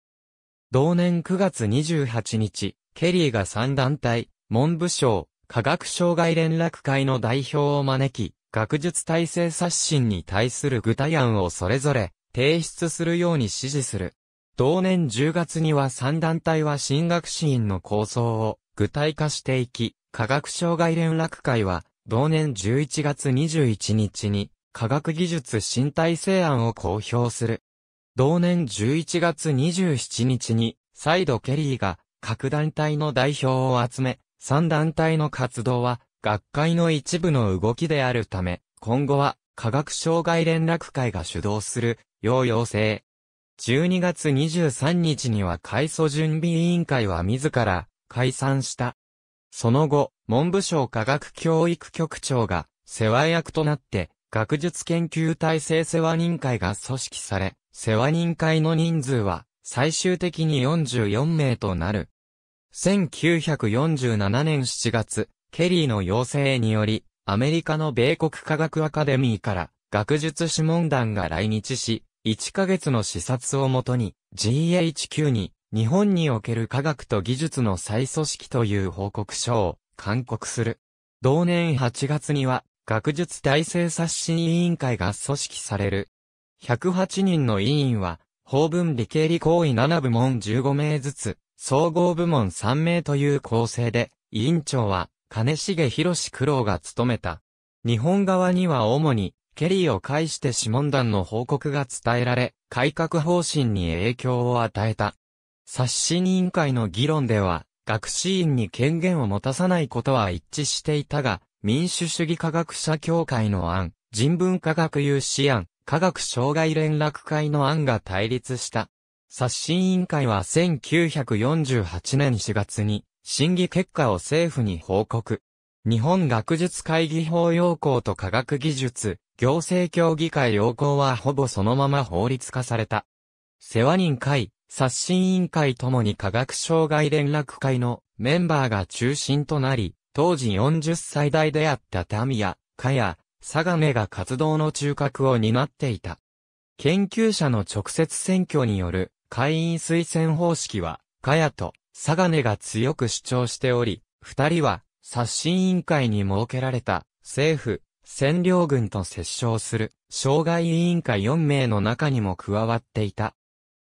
同年9月28日、ケリーが3団体、文部省、科学障害連絡会の代表を招き、学術体制刷新に対する具体案をそれぞれ提出するように指示する。同年10月には3団体は進学士院の構想を具体化していき、科学障害連絡会は同年11月21日に科学技術新体制案を公表する。同年11月27日に再度ケリーが各団体の代表を集め、3団体の活動は学会の一部の動きであるため、今後は科学障害連絡会が主導する要要請。12月23日には改祖準備委員会は自ら解散した。その後、文部省科学教育局長が世話役となって、学術研究体制世話人会が組織され、世話人会の人数は最終的に44名となる。1947年7月、ケリーの要請により、アメリカの米国科学アカデミーから学術諮問団が来日し、1ヶ月の視察をもとに GHQ に日本における科学と技術の再組織という報告書を勧告する。同年8月には学術体制刷新委員会が組織される。108人の委員は、法文理系理行為7部門15名ずつ、総合部門3名という構成で、委員長は金重博士苦労が務めた。日本側には主にケリーを介して諮問団の報告が伝えられ、改革方針に影響を与えた。刷新委員会の議論では、学士院に権限を持たさないことは一致していたが、民主主義科学者協会の案、人文科学有志案、科学障害連絡会の案が対立した。刷新委員会は1948年4月に、審議結果を政府に報告。日本学術会議法要項と科学技術、行政協議会要項はほぼそのまま法律化された。世話人会、刷新委員会ともに科学障害連絡会のメンバーが中心となり、当時40歳代であったタミヤ、カヤ、サガネが活動の中核を担っていた。研究者の直接選挙による会員推薦方式は、カヤとサガネが強く主張しており、二人は刷新委員会に設けられた政府、占領軍と接触する、障害委員会4名の中にも加わっていた。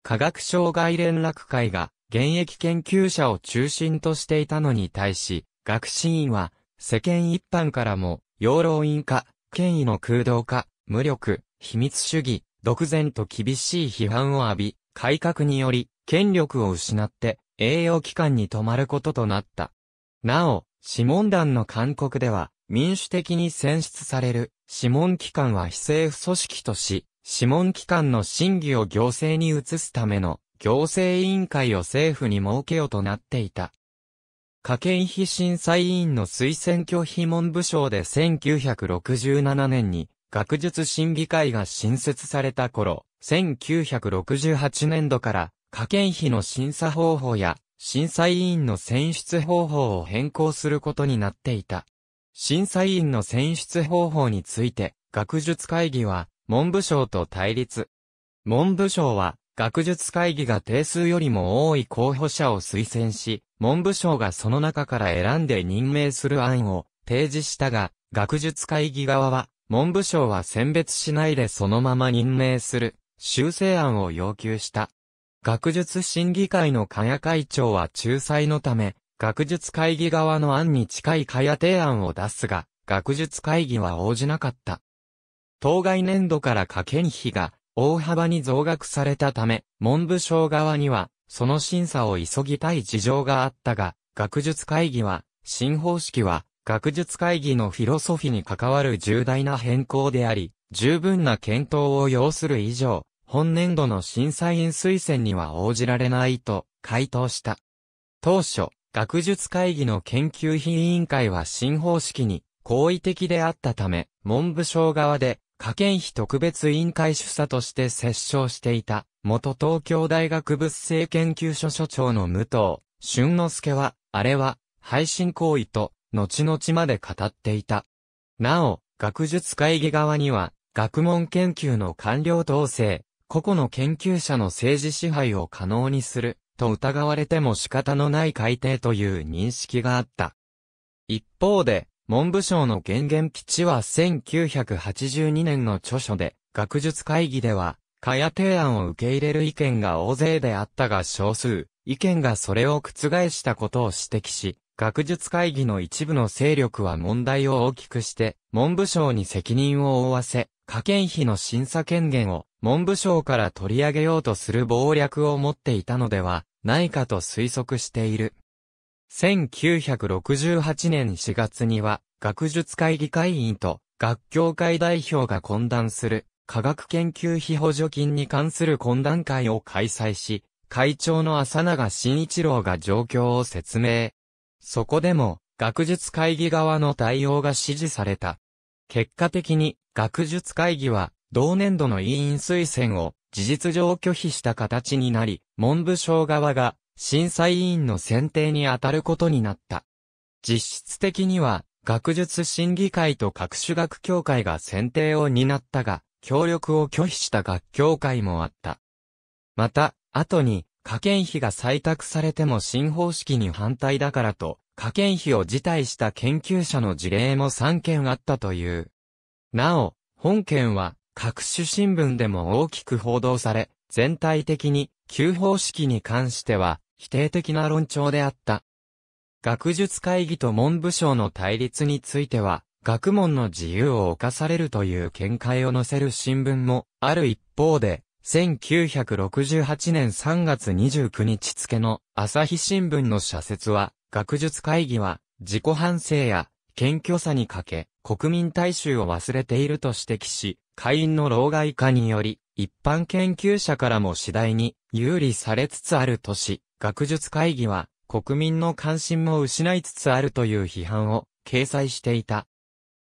科学障害連絡会が、現役研究者を中心としていたのに対し、学士院は、世間一般からも、養老院化、権威の空洞化、無力、秘密主義、独善と厳しい批判を浴び、改革により、権力を失って、栄養機関に止まることとなった。なお、諮問団の勧告では、民主的に選出される諮問機関は非政府組織とし、諮問機関の審議を行政に移すための行政委員会を政府に設けようとなっていた。家計費審査委員の推薦拒否文部省で1967年に学術審議会が新設された頃、1968年度から家計費の審査方法や審査委員の選出方法を変更することになっていた。審査委員の選出方法について、学術会議は、文部省と対立。文部省は、学術会議が定数よりも多い候補者を推薦し、文部省がその中から選んで任命する案を提示したが、学術会議側は、文部省は選別しないでそのまま任命する修正案を要求した。学術審議会の加谷会長は仲裁のため、学術会議側の案に近い会帳提案を出すが、学術会議は応じなかった。当該年度から科研費が大幅に増額されたため、文部省側には、その審査を急ぎたい事情があったが、学術会議は、新方式は、学術会議のフィロソフィに関わる重大な変更であり、十分な検討を要する以上、本年度の審査員推薦には応じられないと回答した。当初、学術会議の研究費委員会は新方式に好意的であったため、文部省側で、科研費特別委員会主査として接衝していた、元東京大学物性研究所所長の武藤、俊之介は、あれは、配信行為と、後々まで語っていた。なお、学術会議側には、学問研究の官僚統制、個々の研究者の政治支配を可能にする、と疑われても仕方のない改定という認識があった。一方で、文部省の原言基地は1982年の著書で、学術会議では、かや提案を受け入れる意見が大勢であったが少数、意見がそれを覆したことを指摘し、学術会議の一部の勢力は問題を大きくして、文部省に責任を負わせ、科研費の審査権限を文部省から取り上げようとする謀略を持っていたのではないかと推測している。1968年4月には学術会議会員と学協会代表が懇談する科学研究費補助金に関する懇談会を開催し、会長の浅永慎一郎が状況を説明。そこでも学術会議側の対応が指示された。結果的に、学術会議は、同年度の委員推薦を事実上拒否した形になり、文部省側が審査委員の選定に当たることになった。実質的には、学術審議会と各種学協会が選定を担ったが、協力を拒否した学協会もあった。また、後に、科研費が採択されても新方式に反対だからと、科研費を辞退した研究者の事例も3件あったという。なお、本件は各種新聞でも大きく報道され、全体的に、旧方式に関しては、否定的な論調であった。学術会議と文部省の対立については、学問の自由を侵されるという見解を載せる新聞もある一方で、1968年3月29日付の朝日新聞の社説は、学術会議は、自己反省や、謙虚さに欠け、国民大衆を忘れていると指摘し、会員の老害化により、一般研究者からも次第に有利されつつあるとし、学術会議は国民の関心も失いつつあるという批判を掲載していた。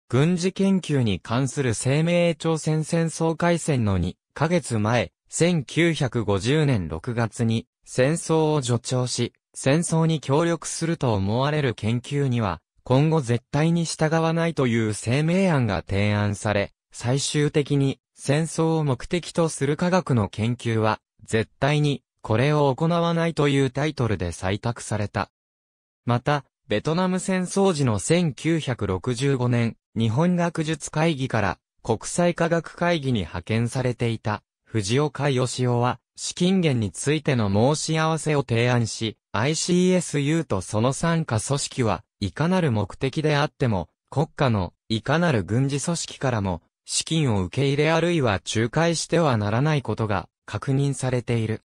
軍事研究に関する生命朝鮮戦争開戦の2ヶ月前、1950年6月に戦争を助長し、戦争に協力すると思われる研究には、今後絶対に従わないという声明案が提案され、最終的に戦争を目的とする科学の研究は、絶対にこれを行わないというタイトルで採択された。また、ベトナム戦争時の1965年、日本学術会議から国際科学会議に派遣されていた藤岡義雄は資金源についての申し合わせを提案し、ICSU とその参加組織は、いかなる目的であっても、国家のいかなる軍事組織からも、資金を受け入れあるいは仲介してはならないことが確認されている。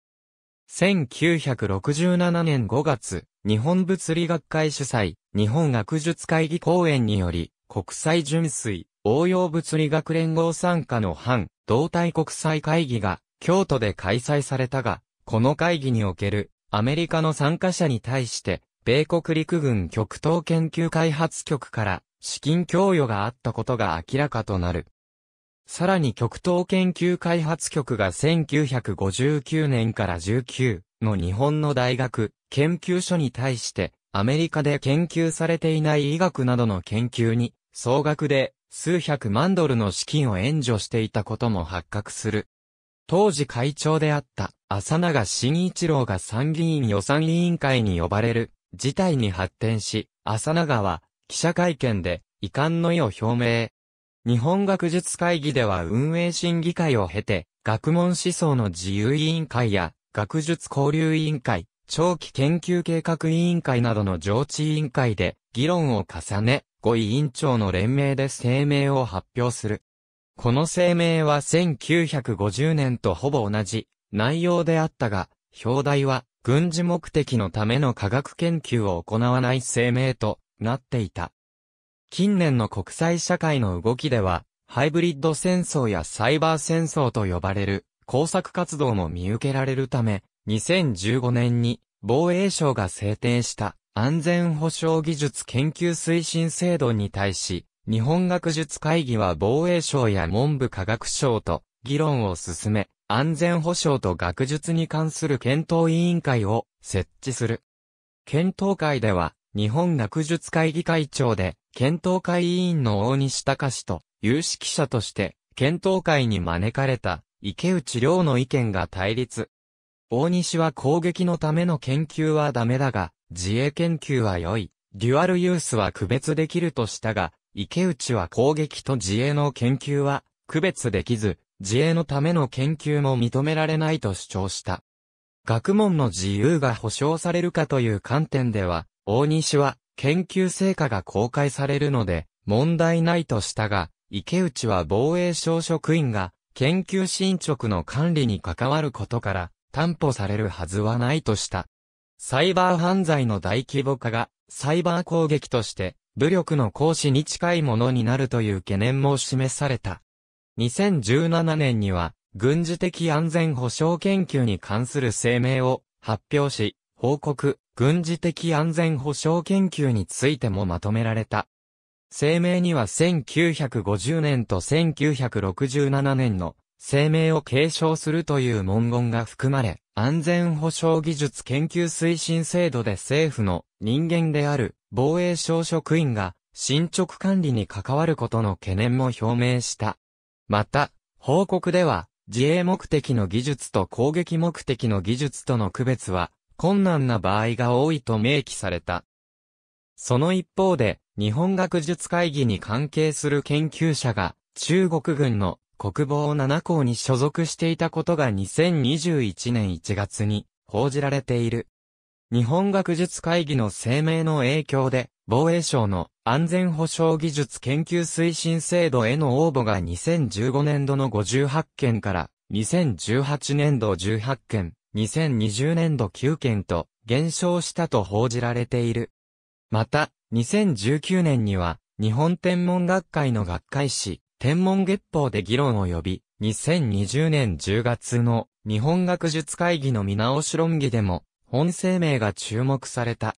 1967年5月、日本物理学会主催、日本学術会議講演により、国際純粋、応用物理学連合参加の反、同体国際会議が、京都で開催されたが、この会議における、アメリカの参加者に対して、米国陸軍極東研究開発局から資金供与があったことが明らかとなる。さらに極東研究開発局が1959年から19の日本の大学、研究所に対して、アメリカで研究されていない医学などの研究に、総額で数百万ドルの資金を援助していたことも発覚する。当時会長であった浅永慎一郎が参議院予算委員会に呼ばれる事態に発展し、浅永は記者会見で遺憾の意を表明。日本学術会議では運営審議会を経て、学問思想の自由委員会や学術交流委員会、長期研究計画委員会などの上智委員会で議論を重ね、5委員長の連名で声明を発表する。この声明は1950年とほぼ同じ内容であったが、表題は、軍事目的のための科学研究を行わない声明となっていた。近年の国際社会の動きでは、ハイブリッド戦争やサイバー戦争と呼ばれる工作活動も見受けられるため、2015年に防衛省が制定した安全保障技術研究推進制度に対し、日本学術会議は防衛省や文部科学省と議論を進め、安全保障と学術に関する検討委員会を設置する。検討会では、日本学術会議会長で、検討会委員の大西隆と、有識者として、検討会に招かれた、池内良の意見が対立。大西は攻撃のための研究はダメだが、自衛研究は良い。デュアルユースは区別できるとしたが、池内は攻撃と自衛の研究は区別できず、自衛のための研究も認められないと主張した。学問の自由が保障されるかという観点では、大西は研究成果が公開されるので問題ないとしたが、池内は防衛省職員が研究進捗の管理に関わることから担保されるはずはないとした。サイバー犯罪の大規模化がサイバー攻撃として武力の行使に近いものになるという懸念も示された。2017年には、軍事的安全保障研究に関する声明を発表し、報告、軍事的安全保障研究についてもまとめられた。声明には1950年と1967年の声明を継承するという文言が含まれ、安全保障技術研究推進制度で政府の人間である防衛省職員が進捗管理に関わることの懸念も表明した。また、報告では、自衛目的の技術と攻撃目的の技術との区別は、困難な場合が多いと明記された。その一方で、日本学術会議に関係する研究者が、中国軍の国防7校に所属していたことが2021年1月に報じられている。日本学術会議の声明の影響で、防衛省の安全保障技術研究推進制度への応募が2015年度の58件から2018年度18件、2020年度9件と減少したと報じられている。また、2019年には日本天文学会の学会誌、天文月報で議論を呼び、2020年10月の日本学術会議の見直し論議でも本声明が注目された。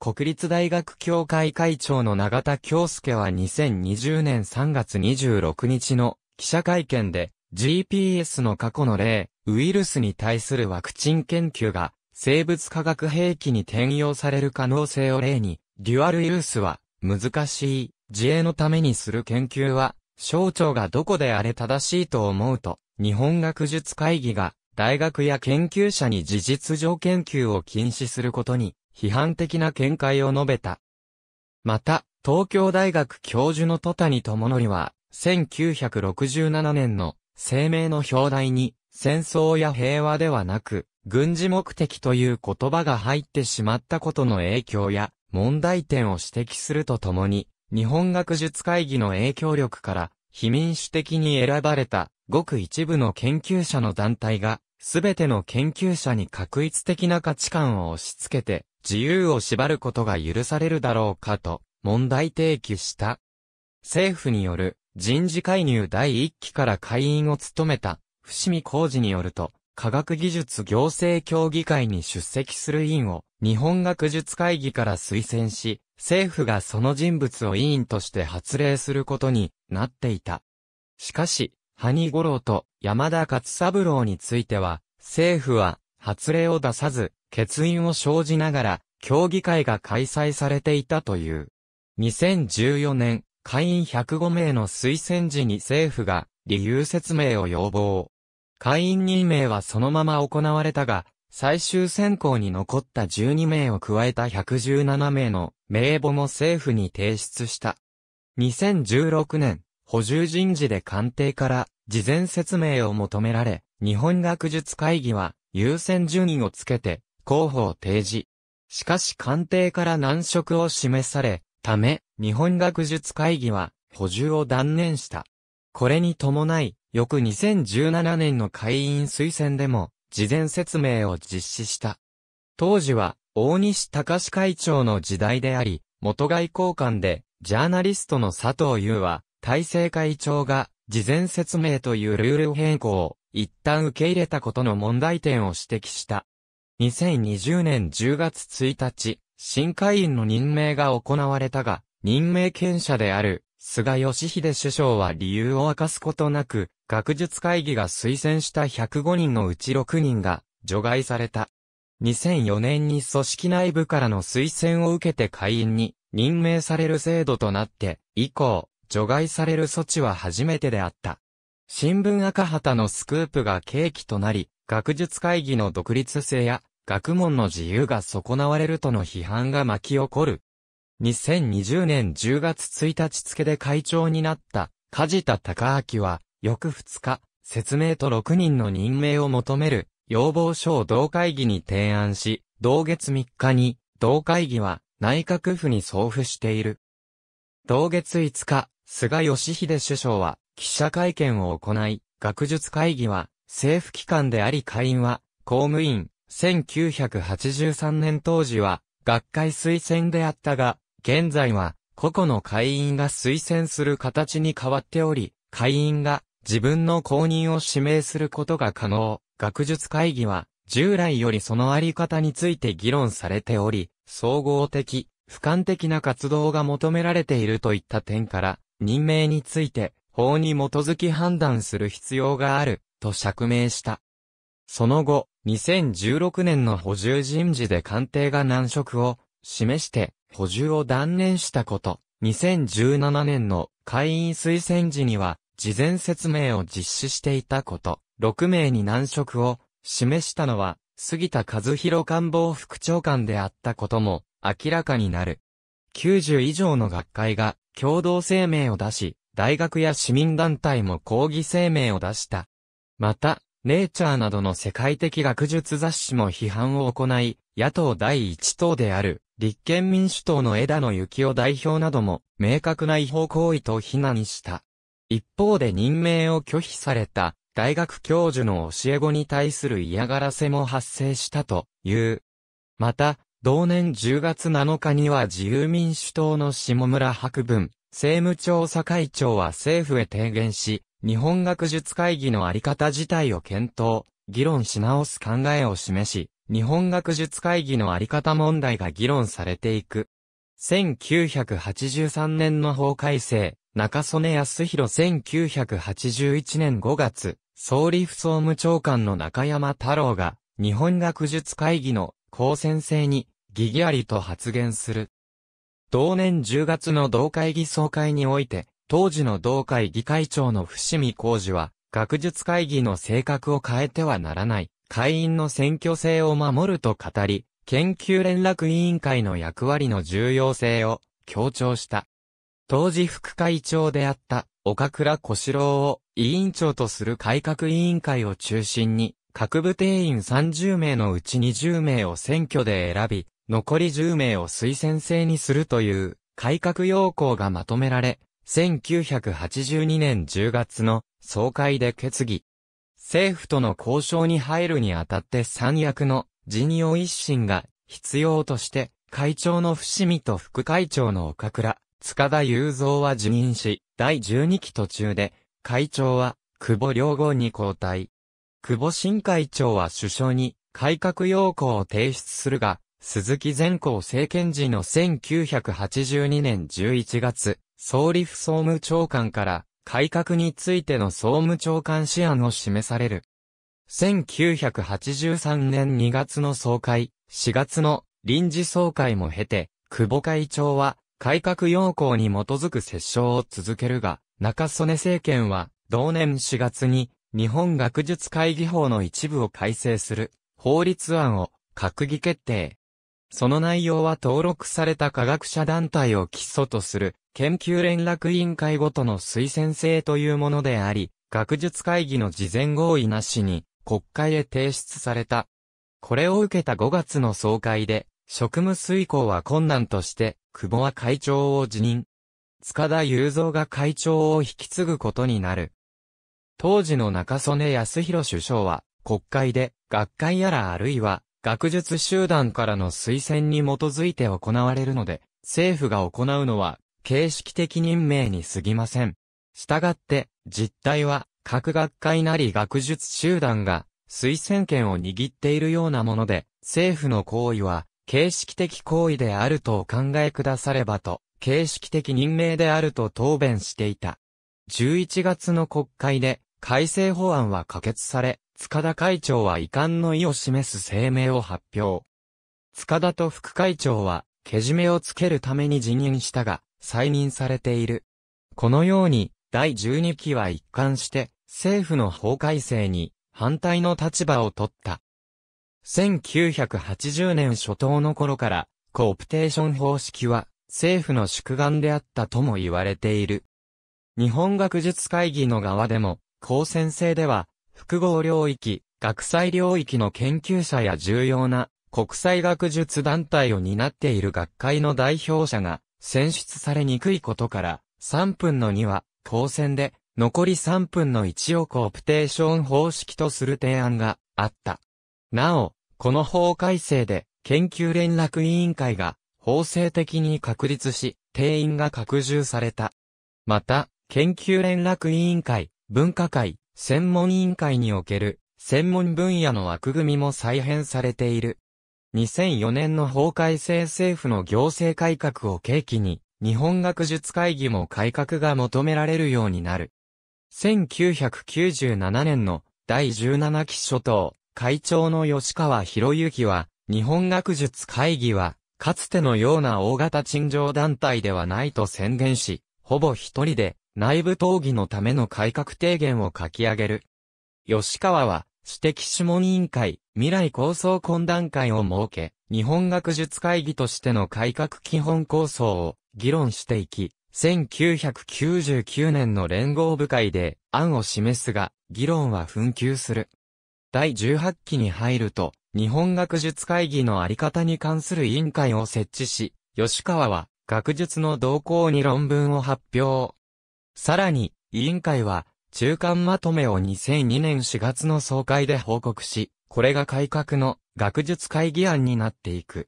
国立大学協会会長の永田京介は2020年3月26日の記者会見で GPS の過去の例、ウイルスに対するワクチン研究が生物化学兵器に転用される可能性を例に、デュアルウイルスは難しい自衛のためにする研究は省庁がどこであれ正しいと思うと日本学術会議が大学や研究者に事実上研究を禁止することに批判的な見解を述べた。また、東京大学教授の戸谷智則は、1967年の声明の表題に、戦争や平和ではなく、軍事目的という言葉が入ってしまったことの影響や問題点を指摘するとともに、日本学術会議の影響力から、非民主的に選ばれた、ごく一部の研究者の団体が、すべての研究者に確一的な価値観を押し付けて、自由を縛ることが許されるだろうかと、問題提起した。政府による人事介入第1期から会員を務めた、伏見浩二によると、科学技術行政協議会に出席する委員を日本学術会議から推薦し、政府がその人物を委員として発令することになっていた。しかし、ハニ五郎と山田勝三郎については、政府は発令を出さず、欠員を生じながら、協議会が開催されていたという。2014年、会員105名の推薦時に政府が理由説明を要望。会員任命はそのまま行われたが、最終選考に残った12名を加えた117名の名簿も政府に提出した。2016年、補充人事で官邸から事前説明を求められ、日本学術会議は優先順位をつけて候補を提示。しかし官邸から難色を示され、ため、日本学術会議は補充を断念した。これに伴い、翌2017年の会員推薦でも、事前説明を実施した。当時は、大西隆会長の時代であり、元外交官で、ジャーナリストの佐藤優は、体制会長が、事前説明というルール変更を、一旦受け入れたことの問題点を指摘した。2020年10月1日、新会員の任命が行われたが、任命権者である、菅義偉首相は理由を明かすことなく、学術会議が推薦した105人のうち6人が除外された。2004年に組織内部からの推薦を受けて会員に任命される制度となって、以降、除外される措置は初めてであった。新聞赤旗のスクープが契機となり、学術会議の独立性や学問の自由が損なわれるとの批判が巻き起こる。2020年10月1日付で会長になった梶田隆明は、翌2日、説明と6人の任命を求める要望書を同会議に提案し、同月3日に同会議は内閣府に送付している。同月5日、菅義偉首相は記者会見を行い、学術会議は政府機関であり会員は公務員、1983年当時は学会推薦であったが、現在は個々の会員が推薦する形に変わっており、会員が自分の公認を指名することが可能。学術会議は従来よりそのあり方について議論されており、総合的、俯瞰的な活動が求められているといった点から、任命について法に基づき判断する必要があると釈明した。その後、2016年の補充人事で官邸が難色を示して補充を断念したこと、2017年の会員推薦時には事前説明を実施していたこと、6名に難色を示したのは杉田和弘官房副長官であったことも明らかになる。90以上の学会が共同声明を出し、大学や市民団体も抗議声明を出した。また、ネイチャーなどの世界的学術雑誌も批判を行い、野党第一党である、立憲民主党の枝野幸男代表なども、明確な違法行為と非難した。一方で任命を拒否された、大学教授の教え子に対する嫌がらせも発生したという。また、同年10月7日には自由民主党の下村博文、政務調査会長は政府へ提言し、日本学術会議のあり方自体を検討、議論し直す考えを示し、日本学術会議のあり方問題が議論されていく。1983年の法改正、中曽根康弘1981年5月、総理府総務長官の中山太郎が、日本学術会議の高専生に疑義ありと発言する。同年10月の同会議総会において、当時の同会議会長の伏見浩二は、学術会議の性格を変えてはならない、会員の選挙制を守ると語り、研究連絡委員会の役割の重要性を強調した。当時副会長であった岡倉小四郎を委員長とする改革委員会を中心に各部定員30名のうち20名を選挙で選び、残り10名を推薦制にするという改革要項がまとめられ、1982年10月の総会で決議。政府との交渉に入るにあたって三役の人用一新が必要として会長の伏見と副会長の岡倉、塚田雄三は辞任し、第12期途中で会長は久保良豪に交代。久保新会長は首相に改革要項を提出するが、鈴木善光政権時の1982年11月、総理府総務長官から改革についての総務長官試案を示される。1983年2月の総会、4月の臨時総会も経て、久保会長は改革要項に基づく接衝を続けるが、中曽根政権は同年4月に日本学術会議法の一部を改正する法律案を閣議決定。その内容は登録された科学者団体を基礎とする研究連絡委員会ごとの推薦制というものであり、学術会議の事前合意なしに国会へ提出された。これを受けた5月の総会で、職務遂行は困難として、久保は会長を辞任。塚田雄三が会長を引き継ぐことになる。当時の中曽根康弘首相は、国会で、学会やらあるいは、学術集団からの推薦に基づいて行われるので、政府が行うのは、形式的任命に過ぎません。したがって、実態は、各学会なり学術集団が、推薦権を握っているようなもので、政府の行為は、形式的行為であるとお考えくださればと、形式的任命であると答弁していた。11月の国会で、改正法案は可決され、塚田会長は遺憾の意を示す声明を発表。塚田と副会長は、けじめをつけるために辞任したが、再任されている。このように、第12期は一貫して、政府の法改正に反対の立場を取った。1980年初頭の頃から、コープテーション方式は政府の宿願であったとも言われている。日本学術会議の側でも高専生では、複合領域、学際領域の研究者や重要な国際学術団体を担っている学会の代表者が選出されにくいことから、3分の2は、高専で、残り3分の1をコプテーション方式とする提案があった。なお、この法改正で、研究連絡委員会が法制的に確立し、定員が拡充された。また、研究連絡委員会、文化会、専門委員会における、専門分野の枠組みも再編されている。2004年の法改正政府の行政改革を契機に、日本学術会議も改革が求められるようになる。1997年の第17期初頭、会長の吉川博之は、日本学術会議は、かつてのような大型陳情団体ではないと宣言し、ほぼ一人で内部討議のための改革提言を書き上げる。吉川は、指摘諮問委員会、未来構想懇談会を設け、日本学術会議としての改革基本構想を議論していき、1999年の連合部会で案を示すが、議論は紛糾する。第18期に入ると、日本学術会議のあり方に関する委員会を設置し、吉川は学術の動向に論文を発表。さらに、委員会は、中間まとめを2002年4月の総会で報告し、これが改革の学術会議案になっていく。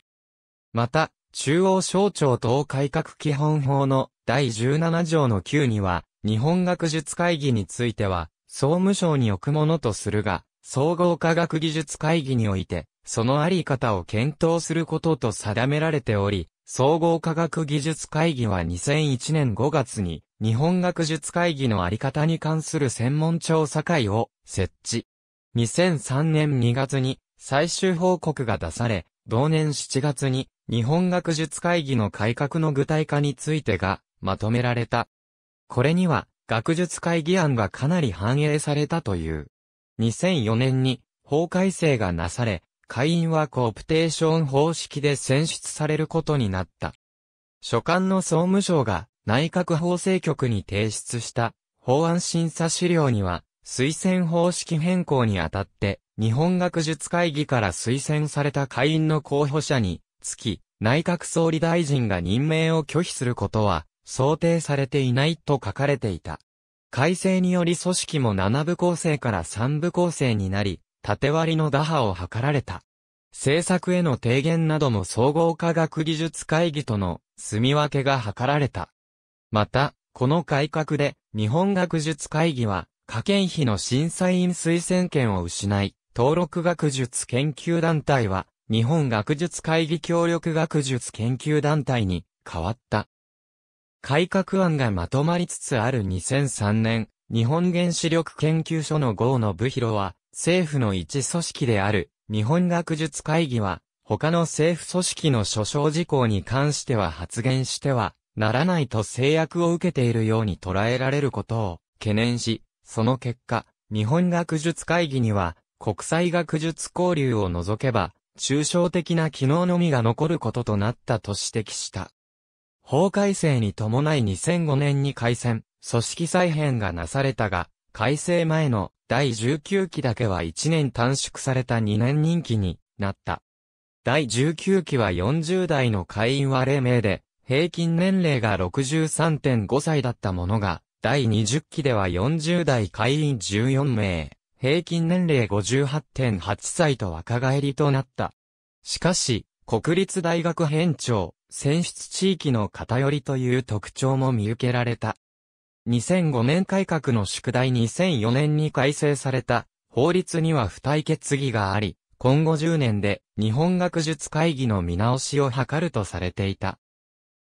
また、中央省庁等改革基本法の第17条の9には、日本学術会議については、総務省に置くものとするが、総合科学技術会議において、そのあり方を検討することと定められており、総合科学技術会議は2001年5月に日本学術会議のあり方に関する専門調査会を設置。2003年2月に最終報告が出され、同年7月に日本学術会議の改革の具体化についてがまとめられた。これには学術会議案がかなり反映されたという。2004年に法改正がなされ、会員はコープテーション方式で選出されることになった。所管の総務省が内閣法制局に提出した法案審査資料には、推薦方式変更にあたって、日本学術会議から推薦された会員の候補者につき、内閣総理大臣が任命を拒否することは想定されていないと書かれていた。改正により組織も7部構成から3部構成になり、縦割りの打破を図られた。政策への提言なども総合科学技術会議との住み分けが図られた。また、この改革で、日本学術会議は、科研費の審査員推薦権を失い、登録学術研究団体は、日本学術会議協力学術研究団体に変わった。改革案がまとまりつつある2003年、日本原子力研究所の郷の部広は、政府の一組織である、日本学術会議は、他の政府組織の所掌事項に関しては発言してはならないと制約を受けているように捉えられることを懸念し、その結果、日本学術会議には、国際学術交流を除けば、抽象的な機能のみが残ることとなったと指摘した。法改正に伴い2005年に改選、組織再編がなされたが、改正前の第19期だけは1年短縮された2年任期になった。第19期は40代の会員は0名で、平均年齢が63.5歳だったものが、第20期では40代会員14名、平均年齢58.8歳と若返りとなった。しかし、国立大学編長、選出地域の偏りという特徴も見受けられた。2005年改革の宿題2004年に改正された法律には付帯決議があり、今後10年で日本学術会議の見直しを図るとされていた。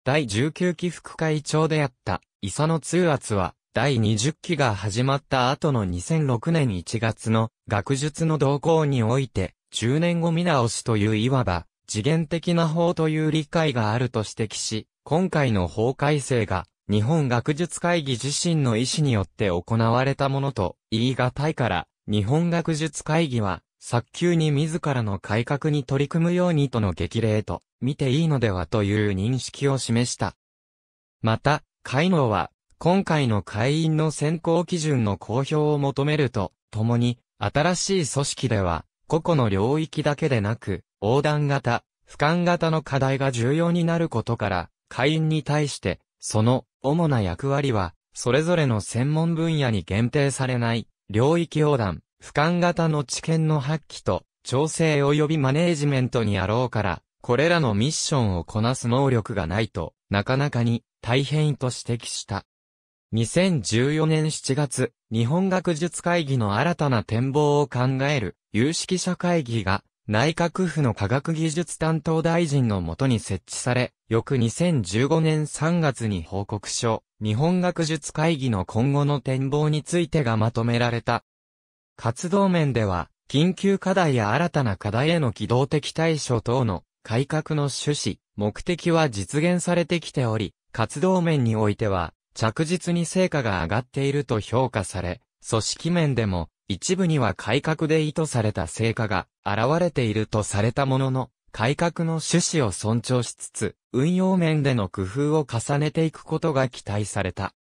第19期副会長であった、伊佐野通圧は、第20期が始まった後の2006年1月の学術の動向において、10年後見直しといういわば、次元的な法という理解があると指摘し、今回の法改正が、日本学術会議自身の意思によって行われたものと言い難いから、日本学術会議は、早急に自らの改革に取り組むようにとの激励と、見ていいのではという認識を示した。また、会能は、今回の会員の選考基準の公表を求めると、ともに、新しい組織では、個々の領域だけでなく、横断型、俯瞰型の課題が重要になることから、会員に対して、その主な役割は、それぞれの専門分野に限定されない、領域横断、俯瞰型の知見の発揮と、調整及びマネージメントにあろうから、これらのミッションをこなす能力がないと、なかなかに大変と指摘した。2014年7月、日本学術会議の新たな展望を考える有識者会議が内閣府の科学技術担当大臣のもとに設置され、翌2015年3月に報告書、日本学術会議の今後の展望についてがまとめられた。活動面では、緊急課題や新たな課題への機動的対処等の改革の趣旨、目的は実現されてきており、活動面においては、着実に成果が上がっていると評価され、組織面でも、一部には改革で意図された成果が現れているとされたものの、改革の趣旨を尊重しつつ、運用面での工夫を重ねていくことが期待された。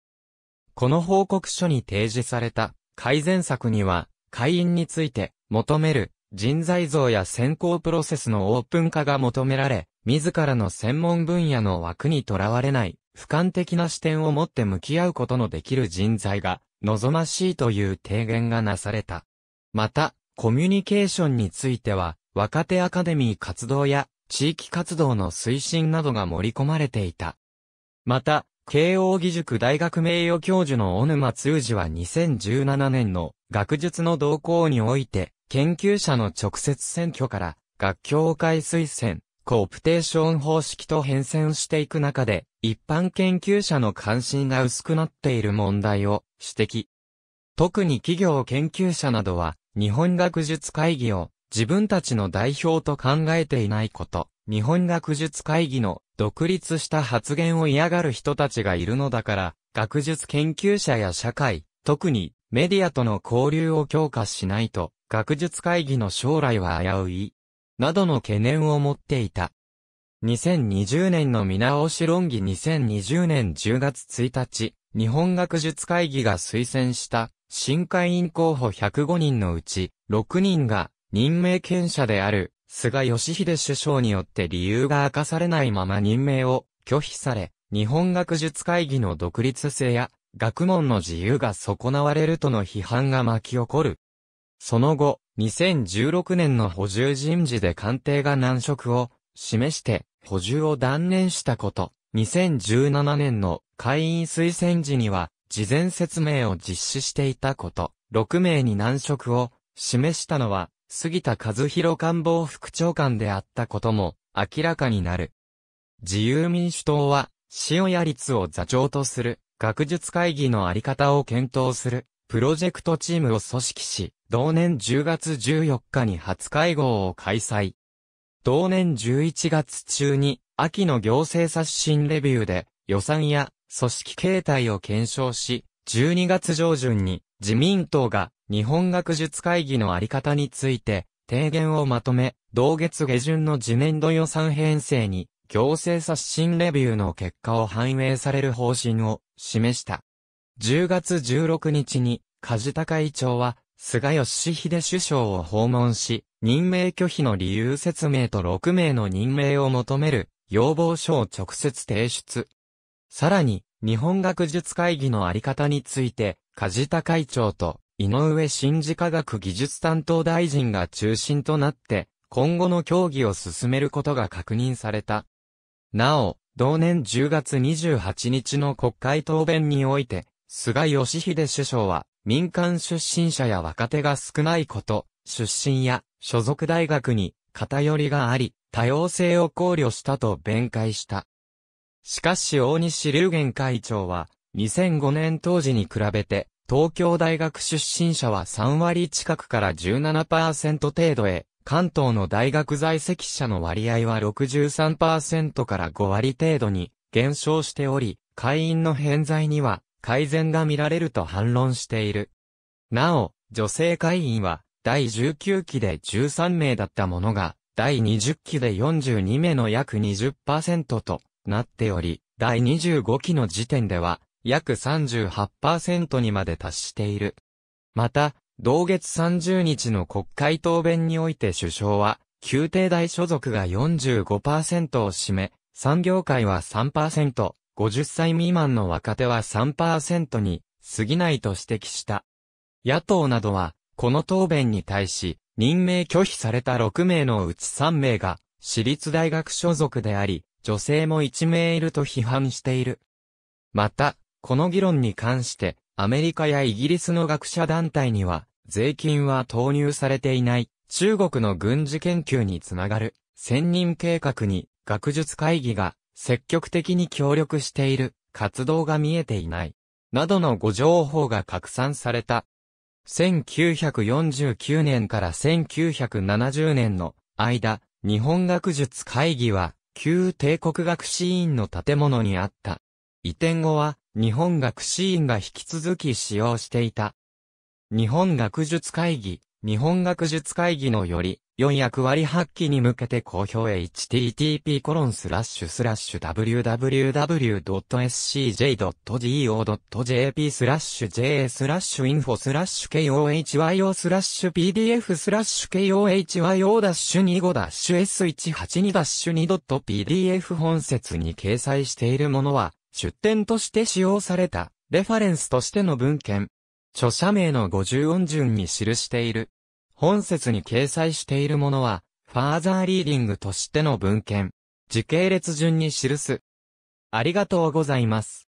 この報告書に提示された改善策には、会員について求める人材像や選考プロセスのオープン化が求められ、自らの専門分野の枠にとらわれない、俯瞰的な視点を持って向き合うことのできる人材が望ましいという提言がなされた。また、コミュニケーションについては、若手アカデミー活動や地域活動の推進などが盛り込まれていた。また、慶応義塾大学名誉教授の小沼通二は2017年の学術の動向において、研究者の直接選挙から、学協会推薦、コープテーション方式と変遷していく中で、一般研究者の関心が薄くなっている問題を指摘。特に企業研究者などは、日本学術会議を自分たちの代表と考えていないこと、日本学術会議の独立した発言を嫌がる人たちがいるのだから、学術研究者や社会、特にメディアとの交流を強化しないと学術会議の将来は危うい、などの懸念を持っていた。2020年の見直し論議2020年10月1日、日本学術会議が推薦した、新会員候補105人のうち、6人が、任命権者である、菅義偉首相によって理由が明かされないまま任命を拒否され、日本学術会議の独立性や、学問の自由が損なわれるとの批判が巻き起こる。その後、2016年の補充人事で官邸が難色を示して補充を断念したこと、2017年の会員推薦時には事前説明を実施していたこと、6名に難色を示したのは杉田和弘官房副長官であったことも明らかになる。自由民主党は塩谷率を座長とする学術会議のあり方を検討するプロジェクトチームを組織し、同年10月14日に初会合を開催。同年11月中に、秋の行政刷新レビューで、予算や組織形態を検証し、12月上旬に自民党が日本学術会議のあり方について提言をまとめ、同月下旬の次年度予算編成に行政刷新レビューの結果を反映される方針を示した。10月16日に梶高委長は菅義偉首相を訪問し、任命拒否の理由説明と6名の任命を求める要望書を直接提出。さらに、日本学術会議のあり方について、梶田会長と井上真次科学技術担当大臣が中心となって、今後の協議を進めることが確認された。なお、同年10月28日の国会答弁において、菅義偉首相は、民間出身者や若手が少ないこと、出身や所属大学に偏りがあり、多様性を考慮したと弁解した。しかし大西流言会長は、2005年当時に比べて、東京大学出身者は3割近くから17%程度へ、関東の大学在籍者の割合は63%から5割程度に減少しており、会員の偏在には改善が見られると反論している。なお、女性会員は、第19期で13名だったものが、第20期で42名の約20%となっており、第25期の時点では、約38%にまで達している。また、同月30日の国会答弁において首相は、宮廷大所属が45%を占め、産業界は3%、50歳未満の若手は3%に過ぎないと指摘した。野党などは、この答弁に対し、任命拒否された6名のうち3名が、私立大学所属であり、女性も1名いると批判している。また、この議論に関して、アメリカやイギリスの学者団体には、税金は投入されていない、中国の軍事研究につながる、専任計画に、学術会議が積極的に協力している、活動が見えていない、などのご情報が拡散された。1949年から1970年の間、日本学術会議は、旧帝国学士院の建物にあった。移転後は、日本学士院が引き続き使用していた。日本学術会議日本学術会議のより、4役割発揮に向けて公表 http://www.scj.go.jp コロンススララッッシシュスラッシュ ja スラッシュインフォスラッシュ kohyo スラッシュ pdf スラッシュ kohyo-25-s182-2.pdf 本節に掲載しているものは、出典として使用された、レファレンスとしての文献、著者名の五十音順に記している。本節に掲載しているものは、ファーザーリーディングとしての文献。時系列順に記す。ありがとうございます。